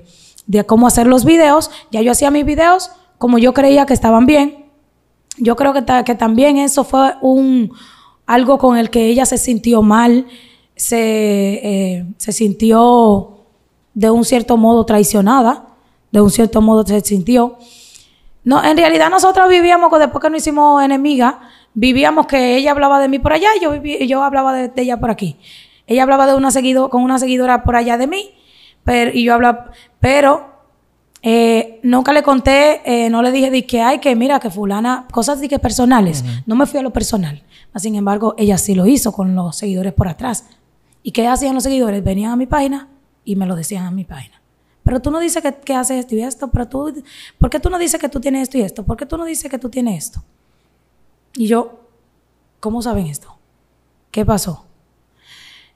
cómo hacer los videos, ya yo hacía mis videos como yo creía que estaban bien. Yo creo que, que también eso fue un, algo con el que ella se sintió mal, eh, se, sintió de un cierto modo traicionada, de un cierto modo se sintió. No, en realidad nosotros vivíamos, después que nos hicimos enemiga, vivíamos que ella hablaba de mí por allá y yo, yo hablaba de, ella por aquí. Ella hablaba de una seguido, con una seguidora por allá de mí, pero, y yo hablaba, pero eh, nunca le conté, eh, no le dije de que, ay, que mira, que fulana, cosas de que personales. No me fui a lo personal. Sin embargo, ella sí lo hizo con los seguidores por atrás. ¿Y qué hacían los seguidores? Venían a mi página y me lo decían a mi página. Pero tú no dices que, haces esto y esto, pero tú, ¿por qué tú no dices que tú tienes esto y esto? ¿Por qué tú no dices que tú tienes esto? Y yo, ¿cómo saben esto? ¿Qué pasó?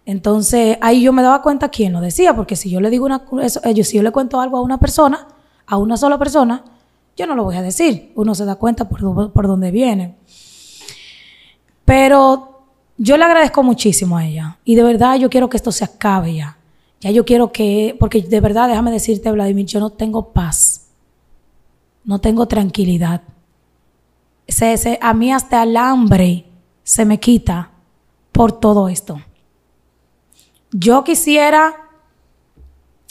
Entonces, ahí yo me daba cuenta quién lo decía, porque si yo le digo una, eh, si yo le cuento algo a una persona, a una sola persona, yo no lo voy a decir. Uno se da cuenta por, por dónde viene. Pero yo le agradezco muchísimo a ella. Y de verdad yo quiero que esto se acabe ya. Ya yo quiero que, porque de verdad déjame decirte, Vladimir, yo no tengo paz. No tengo tranquilidad. a mí hasta el hambre se me quita por todo esto. Yo quisiera,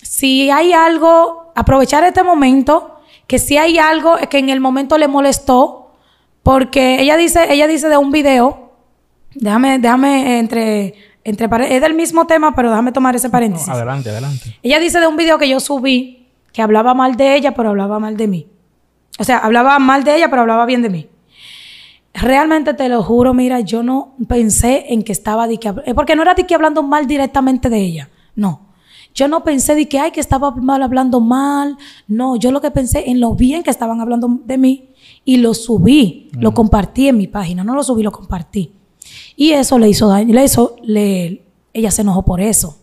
si hay algo aprovechar este momento, que si hay algo que en el momento le molestó, porque ella dice, ella dice de un video, déjame, déjame eh, entre, entre es del mismo tema, pero déjame tomar ese paréntesis. adelante, adelante. Ella dice de un video que yo subí, que hablaba mal de ella, pero hablaba mal de mí. O sea, hablaba mal de ella, pero hablaba bien de mí. Realmente te lo juro, mira, yo no pensé en que estaba de porque no era de que hablando mal directamente de ella, no. Yo no pensé de que, ay, que estaba mal hablando mal. No, yo lo que pensé en lo bien que estaban hablando de mí y lo subí, lo mm. compartí en mi página. No lo subí, lo compartí. Y eso le hizo daño, le hizo, le, ella se enojó por eso.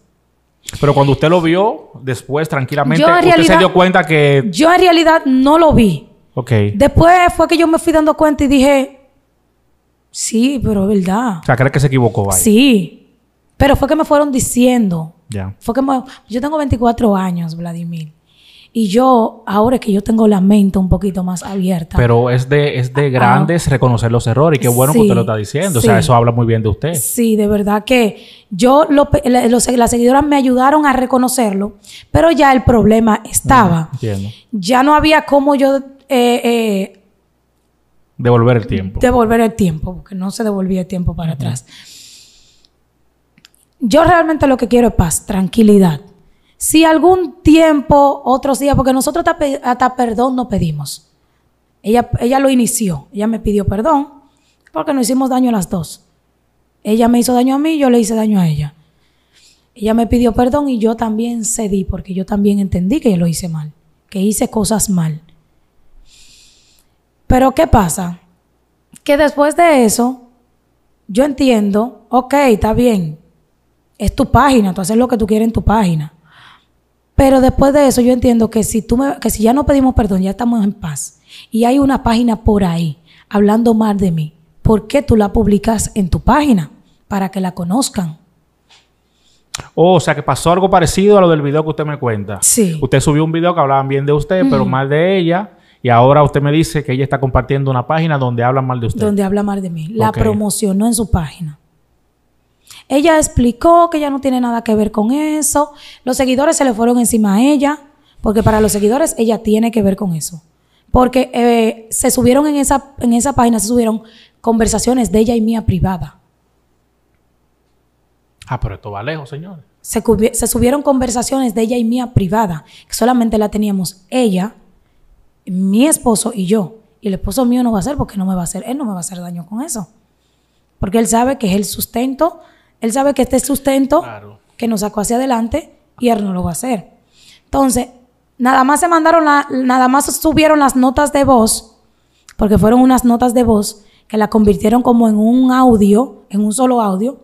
Pero cuando usted lo vio después, tranquilamente, usted se dio cuenta que... Yo en realidad no lo vi. Ok. Después fue que yo me fui dando cuenta y dije, sí, pero es verdad. O sea, ¿crees que se equivocó? Ahí? Sí. Pero fue que me fueron diciendo, yo tengo 24 años, Vladimir. Y yo, ahora es que yo tengo la mente un poquito más abierta. Pero es de, de ah, ah. grandes reconocer los errores. Y qué bueno que usted lo está diciendo. O sea, eso habla muy bien de usted. Sí, de verdad que yo, las seguidoras me ayudaron a reconocerlo, pero ya el problema estaba. Ya no había cómo yo... Eh, eh, devolver el tiempo. Devolver el tiempo, porque no se devolvía el tiempo para atrás yo realmente lo que quiero es paz, tranquilidad. Si algún tiempo, otros días, porque nosotros hasta, perdón no pedimos. Ella, ella lo inició, ella me pidió perdón porque nos hicimos daño a las dos. Ella me hizo daño a mí, yo le hice daño a ella. Ella me pidió perdón y yo también cedí porque yo también entendí que yo lo hice mal, que hice cosas mal. Pero ¿qué pasa? Que después de eso, yo entiendo, ok, está bien, es tu página, tú haces lo que tú quieres en tu página. Pero después de eso yo entiendo que si, tú que si ya no pedimos perdón, ya estamos en paz, y hay una página por ahí hablando mal de mí, ¿por qué tú la publicas en tu página? Para que la conozcan. Oh, o sea, que pasó algo parecido a lo del video que usted me cuenta. Sí. Usted subió un video que hablaban bien de usted, pero mm. mal de ella. Y ahora usted me dice que ella está compartiendo una página donde habla mal de usted. Donde habla mal de mí. La promocionó en su página. Ella explicó que ya no tiene nada que ver con eso. Los seguidores se le fueron encima a ella, porque para los seguidores ella tiene que ver con eso. Porque eh, se subieron en esa, en esa página, se subieron conversaciones de ella y mía privada. Ah, pero esto va lejos, señores. Se, subieron conversaciones de ella y mía privada, solamente la teníamos ella, mi esposo y yo. Y el esposo mío no va a hacer porque no me va a hacer, él no me va a hacer daño con eso. Porque él sabe que es el sustento él sabe que este sustento que nos sacó hacia adelante y él no lo va a hacer. Entonces, nada más se mandaron, la, nada más subieron las notas de voz, porque fueron unas notas de voz que la convirtieron como en un audio, en un solo audio.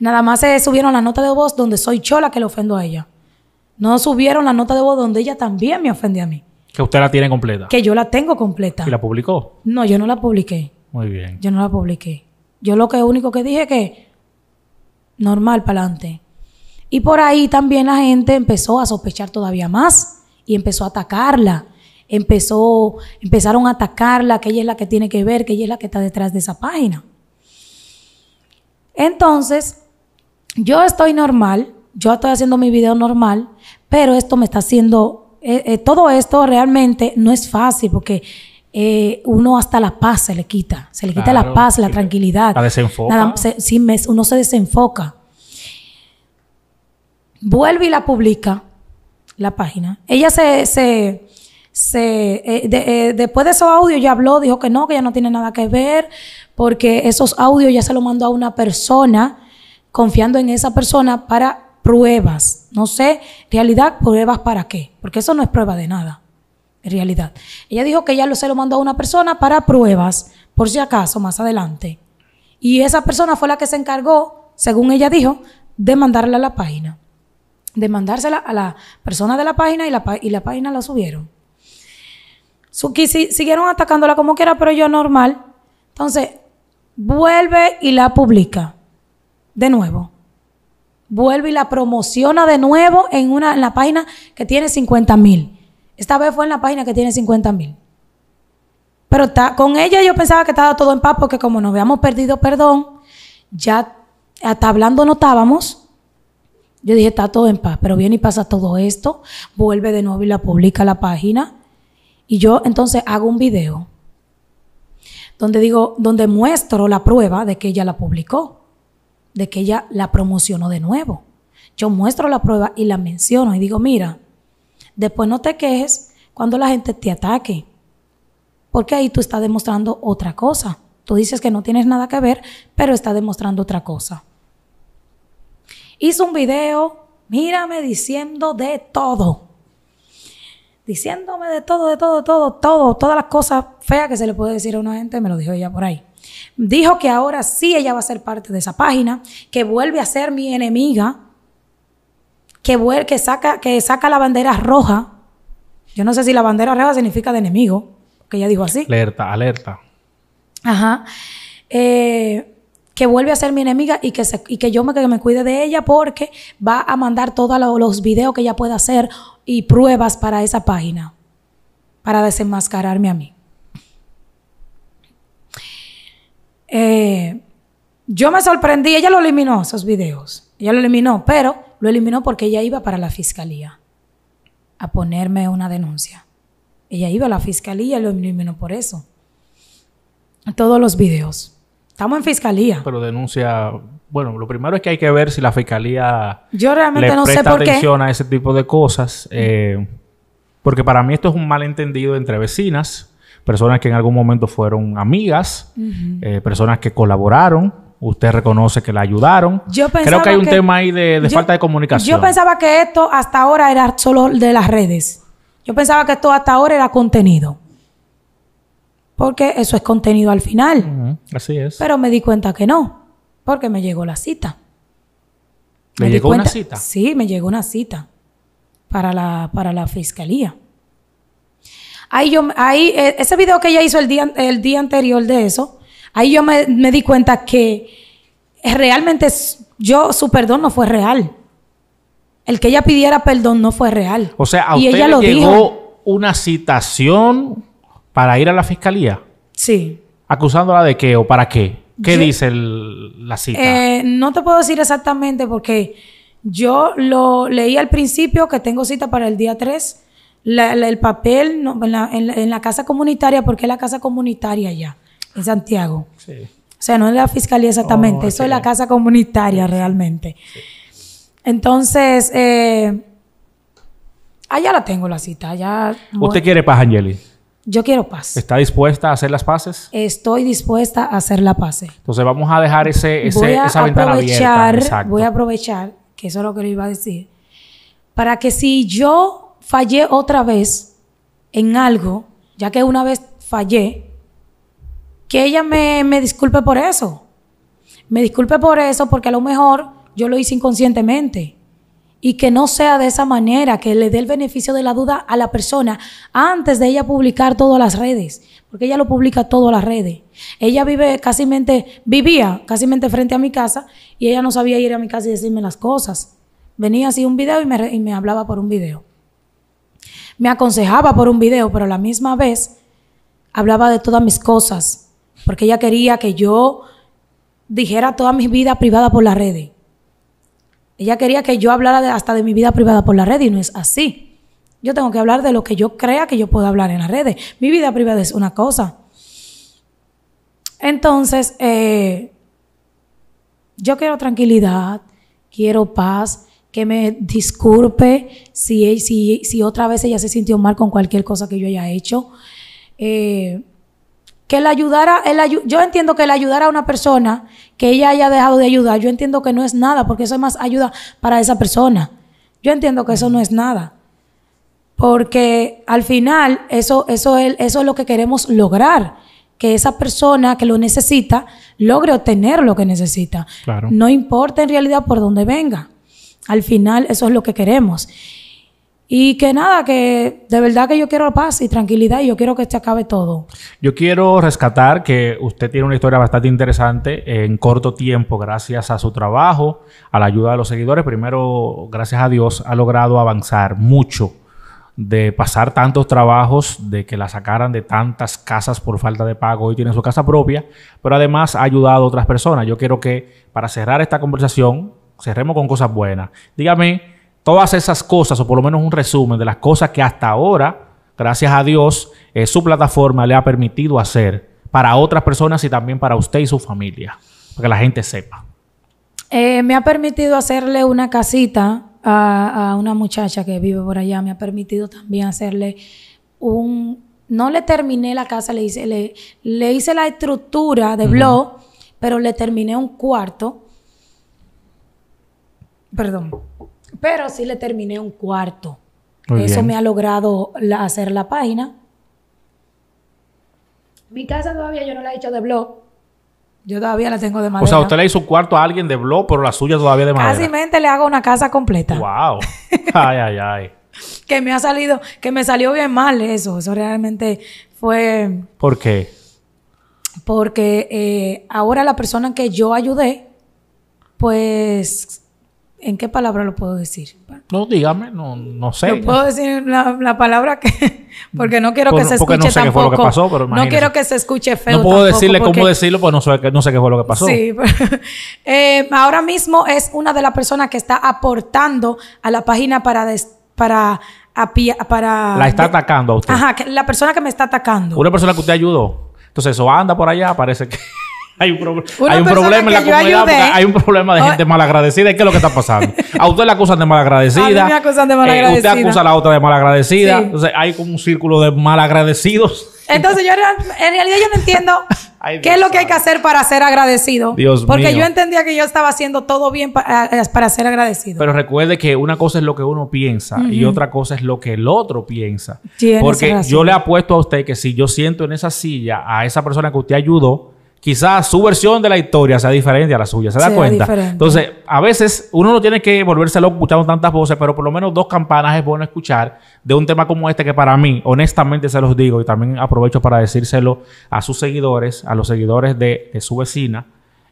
Nada más se subieron la nota de voz donde soy yo la que le ofendo a ella. No subieron la nota de voz donde ella también me ofende a mí. Que usted la tiene completa. Que yo la tengo completa. ¿Y la publicó? No, yo no la publiqué. Muy bien. Yo no la publiqué. Yo lo que único que dije que normal para adelante. Y por ahí también la gente empezó a sospechar todavía más y empezó a atacarla. Empezó, empezaron a atacarla, que ella es la que tiene que ver, que ella es la que está detrás de esa página. Entonces, yo estoy normal, yo estoy haciendo mi video normal, pero esto me está haciendo, eh, eh, todo esto realmente no es fácil porque eh, uno hasta la paz se le quita, se le quita la paz, la tranquilidad. La desenfoca. uno se desenfoca. Vuelve y la publica, la página. Ella se, eh, eh, después de esos audios ya habló, dijo que no, que ya no tiene nada que ver, porque esos audios ya se los mandó a una persona, confiando en esa persona para pruebas. No sé, realidad, pruebas para qué, porque eso no es prueba de nada en realidad. Ella dijo que ya lo se lo mandó a una persona para pruebas, por si acaso, más adelante. Y esa persona fue la que se encargó, según ella dijo, de mandarla a la página. De mandársela a la persona de la página y la, y la página la subieron. siguieron atacándola como quiera, pero yo normal. Entonces, vuelve y la publica. De nuevo. Vuelve y la promociona de nuevo en, una, en la página que tiene 50 mil. Esta vez fue en la página que tiene 50 mil. Pero con ella yo pensaba que estaba todo en paz porque como nos habíamos perdido perdón, ya hasta hablando no estábamos. Yo dije, está todo en paz, pero viene y pasa todo esto, vuelve de nuevo y la publica la página. Y yo entonces hago un video donde digo, donde muestro la prueba de que ella la publicó, de que ella la promocionó de nuevo. Yo muestro la prueba y la menciono y digo, mira, Después no te quejes cuando la gente te ataque, porque ahí tú estás demostrando otra cosa. Tú dices que no tienes nada que ver, pero estás demostrando otra cosa. Hizo un video, mírame diciendo de todo. Diciéndome de todo, de todo, de todo, todo, todas las cosas feas que se le puede decir a una gente, me lo dijo ella por ahí. Dijo que ahora sí ella va a ser parte de esa página, que vuelve a ser mi enemiga, que, que, saca, que saca la bandera roja. Yo no sé si la bandera roja significa de enemigo, que ella dijo así. Alerta, alerta. Ajá. Eh, que vuelve a ser mi enemiga y que, que yo me, que me cuide de ella porque va a mandar todos los videos que ella pueda hacer y pruebas para esa página, para desenmascararme a mí. Eh, yo me sorprendí, ella lo eliminó esos videos. Ella lo eliminó, pero lo eliminó porque ella iba para la fiscalía a ponerme una denuncia. Ella iba a la fiscalía y lo eliminó por eso. Todos los videos. Estamos en fiscalía. Pero denuncia. Bueno, lo primero es que hay que ver si la fiscalía. Yo realmente no sé por atención a ese tipo de cosas. Eh, porque para mí esto es un malentendido entre vecinas, personas que en algún momento fueron amigas, eh, personas que colaboraron usted reconoce que la ayudaron. Creo que hay un tema ahí de, falta de comunicación. Yo pensaba que esto hasta ahora era solo de las redes. Yo pensaba que esto hasta ahora era contenido. Porque eso es contenido al final. Así es. Pero me di cuenta que no, porque me llegó la cita. me llegó una cita? Sí, me llegó una cita para la, para la fiscalía. Ahí yo, ahí, eh, ese video que ella hizo el día, el día anterior de eso, Ahí yo me, di cuenta que realmente yo, su perdón no fue real. El que ella pidiera perdón no fue real. O sea, a usted llegó una citación para ir a la fiscalía. Sí. ¿Acusándola de qué o para qué? ¿Qué dice la cita? Eh, no te puedo decir exactamente porque yo lo leí al principio que tengo cita para el día 3. el papel en, la, en, la, casa comunitaria, porque es la casa comunitaria ya en Santiago. O sea, no es la fiscalía exactamente, eso es la casa comunitaria realmente. Entonces, eh, allá la tengo la cita. Allá, ¿Usted quiere paz, Angeli? Yo quiero paz. ¿Está dispuesta a hacer las paces? Estoy dispuesta a hacer la paz. Entonces vamos a dejar ese, esa ventana abierta. Voy a aprovechar, que eso es lo que le iba a decir, para que si yo fallé otra vez en algo, ya que una vez fallé, que ella me, disculpe por eso. Me disculpe por eso porque a lo mejor yo lo hice inconscientemente y que no sea de esa manera, que le dé el beneficio de la duda a la persona antes de ella publicar todas las redes, porque ella lo publica todas las redes. Ella vive casi vivía casi frente a mi casa y ella no sabía ir a mi casa y decirme las cosas. Venía así un video y me, y me hablaba por un video. Me aconsejaba por un video, pero a la misma vez hablaba de todas mis cosas, porque ella quería que yo dijera toda mi vida privada por las redes. Ella quería que yo hablara hasta de mi vida privada por las redes y no es así. Yo tengo que hablar de lo que yo crea que yo puedo hablar en las redes. Mi vida privada es una cosa. Entonces, eh, yo quiero tranquilidad, quiero paz, que me disculpe si, si otra vez ella se sintió mal con cualquier cosa que yo haya hecho. Eh, que yo entiendo que el ayudar a una persona que ella haya dejado de ayudar, yo entiendo que no es nada, porque eso es más ayuda para esa persona. Yo entiendo que eso no es nada. Porque al final, eso, eso, es, eso es lo que queremos lograr que esa persona que lo necesita logre obtener lo que necesita. No importa en realidad por dónde venga. Al final eso es lo que queremos. Y que nada, que de verdad que yo quiero paz y tranquilidad y yo quiero que se acabe todo. Yo quiero rescatar que usted tiene una historia bastante interesante en corto tiempo, gracias a su trabajo, a la ayuda de los seguidores. Primero, gracias a Dios, ha logrado avanzar mucho de pasar tantos trabajos, de que la sacaran de tantas casas por falta de pago. y tiene su casa propia, pero además ha ayudado a otras personas. Yo quiero que para cerrar esta conversación, cerremos con cosas buenas. Dígame todas esas cosas, o por lo menos un resumen de las cosas que hasta ahora, gracias a Dios, eh, su plataforma le ha permitido hacer para otras personas y también para usted y su familia, para que la gente sepa. Eh, me ha permitido hacerle una casita a, una muchacha que vive por allá, me ha permitido también hacerle un, no le terminé la casa, le hice, le, hice la estructura de blog, pero le terminé un cuarto. Perdón pero sí le terminé un cuarto. Eso me ha logrado hacer la página. Mi casa todavía yo no la he hecho de blog. Yo todavía la tengo de madera. O sea, usted le hizo un cuarto a alguien de blog, pero la suya todavía de madera. Casi le hago una casa completa. ¡Wow! ¡Ay, ay, ay! que me ha salido, que me salió bien mal eso. Eso realmente fue... ¿Por qué? Porque eh, ahora la persona que yo ayudé, pues ¿En qué palabra lo puedo decir? No, dígame, no, no sé. puedo decir la, palabra que... Porque no quiero que pues se escuche no no quiero que se escuche feo No puedo decirle cómo decirlo, pues no sé, no sé qué fue lo que pasó. Sí. Eh, ahora mismo es una de las personas que está aportando a la página para... Des, para para... La está atacando a usted. Ajá, la persona que me está atacando. Una persona que usted ayudó. Entonces eso anda por allá, parece que hay un, problema en la comunidad hay un problema de oh. gente malagradecida. agradecida qué es lo que está pasando? A usted la acusan de malagradecida. A mí me acusan de eh, usted acusa a la otra de malagradecida. agradecida Entonces hay como un círculo de malagradecidos. Entonces yo en realidad yo no entiendo qué es lo que hay que hacer para ser agradecido. Dios porque yo entendía que yo estaba haciendo todo bien eh, eh, para, ser agradecido. Pero recuerde que una cosa es lo que uno piensa y otra cosa es lo que el otro piensa. porque yo le apuesto a usted que si yo siento en esa silla a esa persona que usted ayudó, quizás su versión de la historia sea diferente a la suya. ¿Se da cuenta? Entonces, a veces uno no tiene que volverse loco escuchando tantas voces, pero por lo menos dos campanas es bueno escuchar de un tema como este que para mí, honestamente se los digo y también aprovecho para decírselo a sus seguidores, a los seguidores de, su vecina.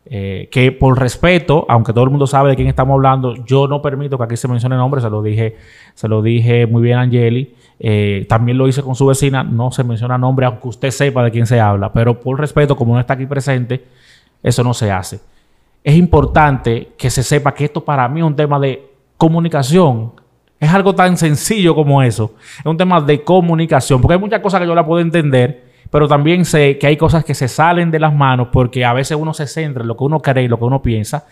Eh, que por respeto, aunque todo el mundo sabe de quién estamos hablando, yo no permito que aquí se mencione nombre, se lo dije, se lo dije muy bien a Angeli, eh, también lo hice con su vecina, no se menciona nombre, aunque usted sepa de quién se habla, pero por respeto, como no está aquí presente, eso no se hace. Es importante que se sepa que esto para mí es un tema de comunicación. Es algo tan sencillo como eso. Es un tema de comunicación, porque hay muchas cosas que yo la puedo entender, pero también sé que hay cosas que se salen de las manos porque a veces uno se centra en lo que uno cree y lo que uno piensa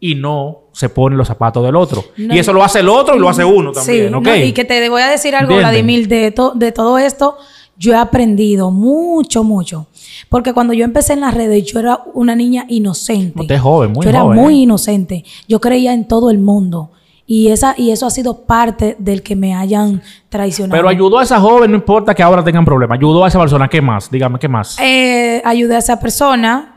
y no se pone los zapatos del otro. y eso lo hace el otro y lo hace uno también. ¿okay? y que te voy a decir algo, Vladimir, de, de todo esto, yo he aprendido mucho, mucho. Porque cuando yo empecé en las redes, yo era una niña inocente. Usted joven, muy joven. Yo era muy ¿eh? inocente. Yo creía en todo el mundo. Y, esa, y eso ha sido parte del que me hayan traicionado. Pero ayudó a esa joven, no importa que ahora tengan problemas. Ayudó a esa persona, ¿qué más? Dígame, ¿qué más? Eh, ayudé a esa persona,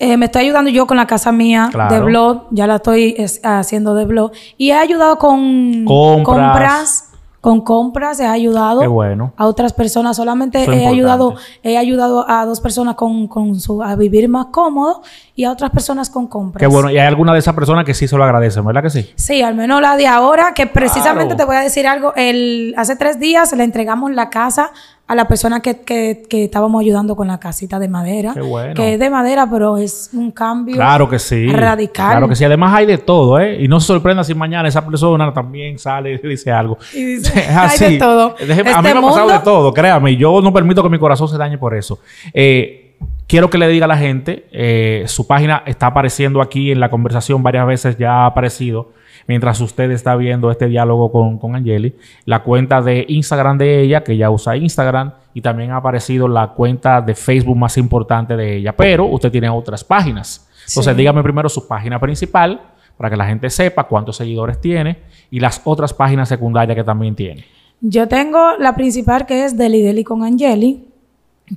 eh, me estoy ayudando yo con la casa mía de blog, ya la estoy haciendo de blog. Y he ayudado con compras. con compras he ayudado a otras personas. Solamente he ayudado, he ayudado a dos personas con, su, a vivir más cómodo y a otras personas con compras. Qué bueno. Y hay alguna de esas personas que sí se lo agradecen, ¿verdad que sí? Sí, al menos la de ahora, que precisamente te voy a decir algo. El, hace tres días le entregamos la casa a la persona que, que, que, estábamos ayudando con la casita de madera. Que es de madera, pero es un cambio claro que sí. radical. Claro que sí. Además hay de todo, ¿eh? Y no se sorprenda si mañana esa persona también sale y dice algo. Y dice, así. hay de todo. a mí este me ha pasado de todo, créame. Yo no permito que mi corazón se dañe por eso. Eh, quiero que le diga a la gente, eh, su página está apareciendo aquí en la conversación varias veces, ya ha aparecido mientras usted está viendo este diálogo con, Angeli, la cuenta de Instagram de ella, que ya usa Instagram, y también ha aparecido la cuenta de Facebook más importante de ella, pero usted tiene otras páginas. Entonces, dígame primero su página principal para que la gente sepa cuántos seguidores tiene y las otras páginas secundarias que también tiene. Yo tengo la principal que es Deli con Angeli,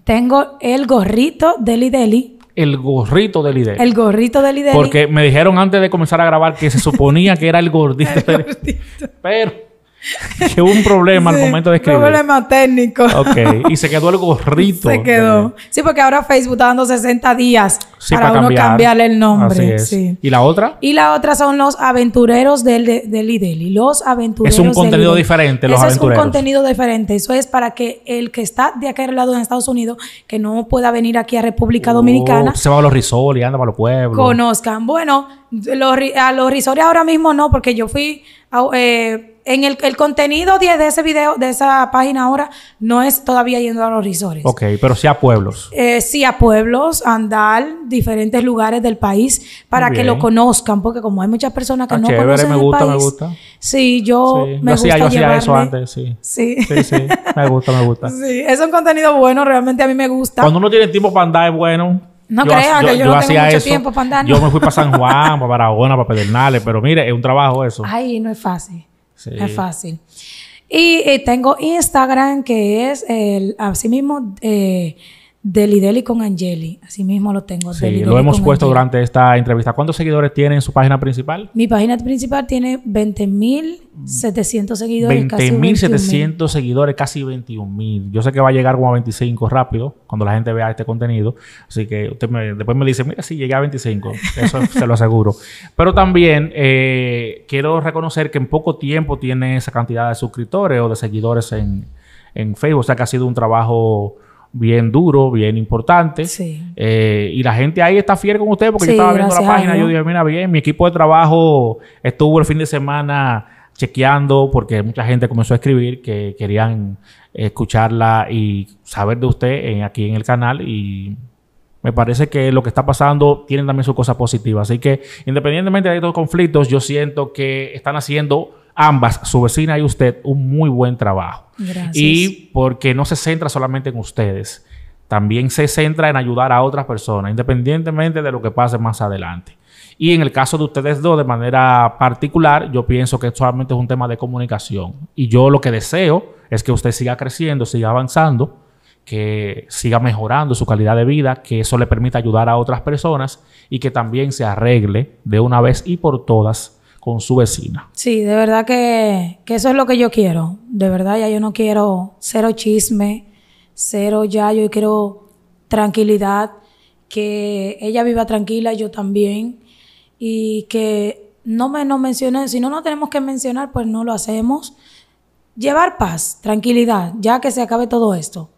tengo el gorrito de Lideli. El gorrito de Lideli. El gorrito de Lideli. Porque me dijeron antes de comenzar a grabar que se suponía que era el gordito. el gordito. Pero que hubo un problema al momento de escribir. Un problema técnico. Ok. Y se quedó el gorrito. Se quedó. Sí, porque ahora Facebook está dando 60 días para, uno cambiarle el nombre. ¿Y la otra? Y la otra son los aventureros del, del IDELI. Los aventureros. Es un contenido diferente, los Eso aventureros. Es un contenido diferente. Eso es para que el que está de aquel lado en Estados Unidos, que no pueda venir aquí a República uh, Dominicana. se va a los risoles, anda para los pueblos. Conozcan. Bueno, a los risoles ahora mismo no, porque yo fui Eh, en el, contenido de, de, ese video, de esa página ahora, no es todavía yendo a los risores. Ok, pero sí a pueblos. Eh, sí a pueblos, andar, diferentes lugares del país, para que lo conozcan, porque como hay muchas personas que ah, no chévere, conocen me el gusta, país, me gusta. Sí, yo me gusta yo eso antes, sí. sí. Sí. me gusta, me gusta. Sí, es un contenido bueno, realmente a mí me gusta. Cuando uno tiene tiempo para andar es bueno. No creas que yo, no tengo mucho tiempo para andar. Yo me fui para San Juan, para Barahona, para Pedernales, pero mire, es un trabajo eso. Ay, no es fácil. Es fácil. Y eh, tengo Instagram, que es el, así mismo, eh, de Lideli con Angeli. Así mismo lo tengo. Sí, lo hemos puesto durante esta entrevista. ¿Cuántos seguidores tiene en su página principal? Mi página principal tiene 20.700 seguidores. 20.700 seguidores, casi 21.000. Yo sé que va a llegar como a 25 rápido cuando la gente vea este contenido. Así que usted después me dice, mira, sí, llegué a 25. Eso se lo aseguro. Pero también eh, quiero reconocer que en poco tiempo tiene esa cantidad de suscriptores o de seguidores en, en Facebook. O sea que ha sido un trabajo bien duro, bien importante. Eh, y la gente ahí está fiel con usted porque yo estaba viendo la página y yo dije, mira, bien, mi equipo de trabajo estuvo el fin de semana chequeando porque mucha gente comenzó a escribir que querían escucharla y saber de usted aquí en el canal y me parece que lo que está pasando tiene también su cosa positiva. Así que independientemente de estos conflictos, yo siento que están haciendo ambas, su vecina y usted, un muy buen trabajo. Gracias. Y porque no se centra solamente en ustedes, también se centra en ayudar a otras personas, independientemente de lo que pase más adelante. Y en el caso de ustedes dos, de manera particular, yo pienso que solamente es un tema de comunicación. Y yo lo que deseo es que usted siga creciendo, siga avanzando, que siga mejorando su calidad de vida, que eso le permita ayudar a otras personas y que también se arregle de una vez y por todas con su vecina. Sí, de verdad que, eso es lo que yo quiero. De verdad, ya yo no quiero cero chisme, cero ya, yo quiero tranquilidad, que ella viva tranquila, yo también, y que no me nos mencionen, si no nos tenemos que mencionar, pues no lo hacemos. Llevar paz, tranquilidad, ya que se acabe todo esto.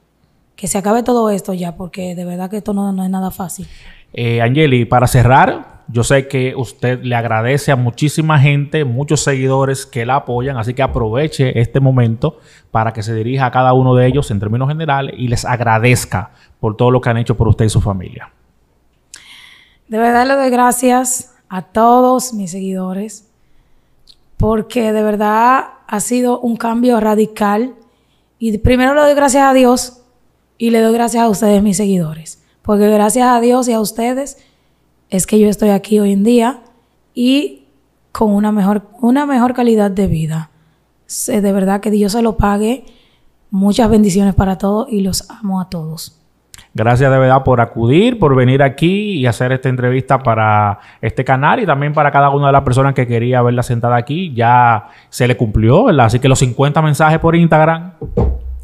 Que se acabe todo esto ya, porque de verdad que esto no, no es nada fácil. Eh, Angeli, para cerrar, yo sé que usted le agradece a muchísima gente, muchos seguidores que la apoyan, así que aproveche este momento para que se dirija a cada uno de ellos en términos generales y les agradezca por todo lo que han hecho por usted y su familia. De verdad le doy gracias a todos mis seguidores porque de verdad ha sido un cambio radical y primero le doy gracias a Dios y le doy gracias a ustedes mis seguidores porque gracias a Dios y a ustedes es que yo estoy aquí hoy en día y con una mejor, una mejor calidad de vida. De verdad que Dios se lo pague. Muchas bendiciones para todos y los amo a todos. Gracias de verdad por acudir, por venir aquí y hacer esta entrevista para este canal y también para cada una de las personas que quería verla sentada aquí. Ya se le cumplió, ¿verdad? Así que los 50 mensajes por Instagram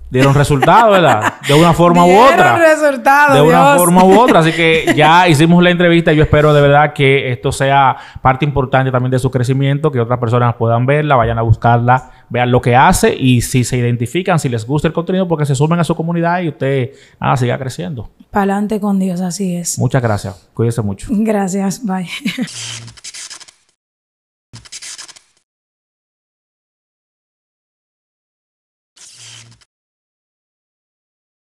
dieron resultado, ¿verdad? De una forma u otra. Dieron Resultado, de una forma u otra. Así que ya hicimos la entrevista. Yo espero de verdad que esto sea parte importante también de su crecimiento, que otras personas puedan verla, vayan a buscarla, vean lo que hace y si se identifican, si les gusta el contenido, porque se sumen a su comunidad y usted ah, siga creciendo. Pa'lante con Dios, así es. Muchas gracias. Cuídese mucho. Gracias, bye.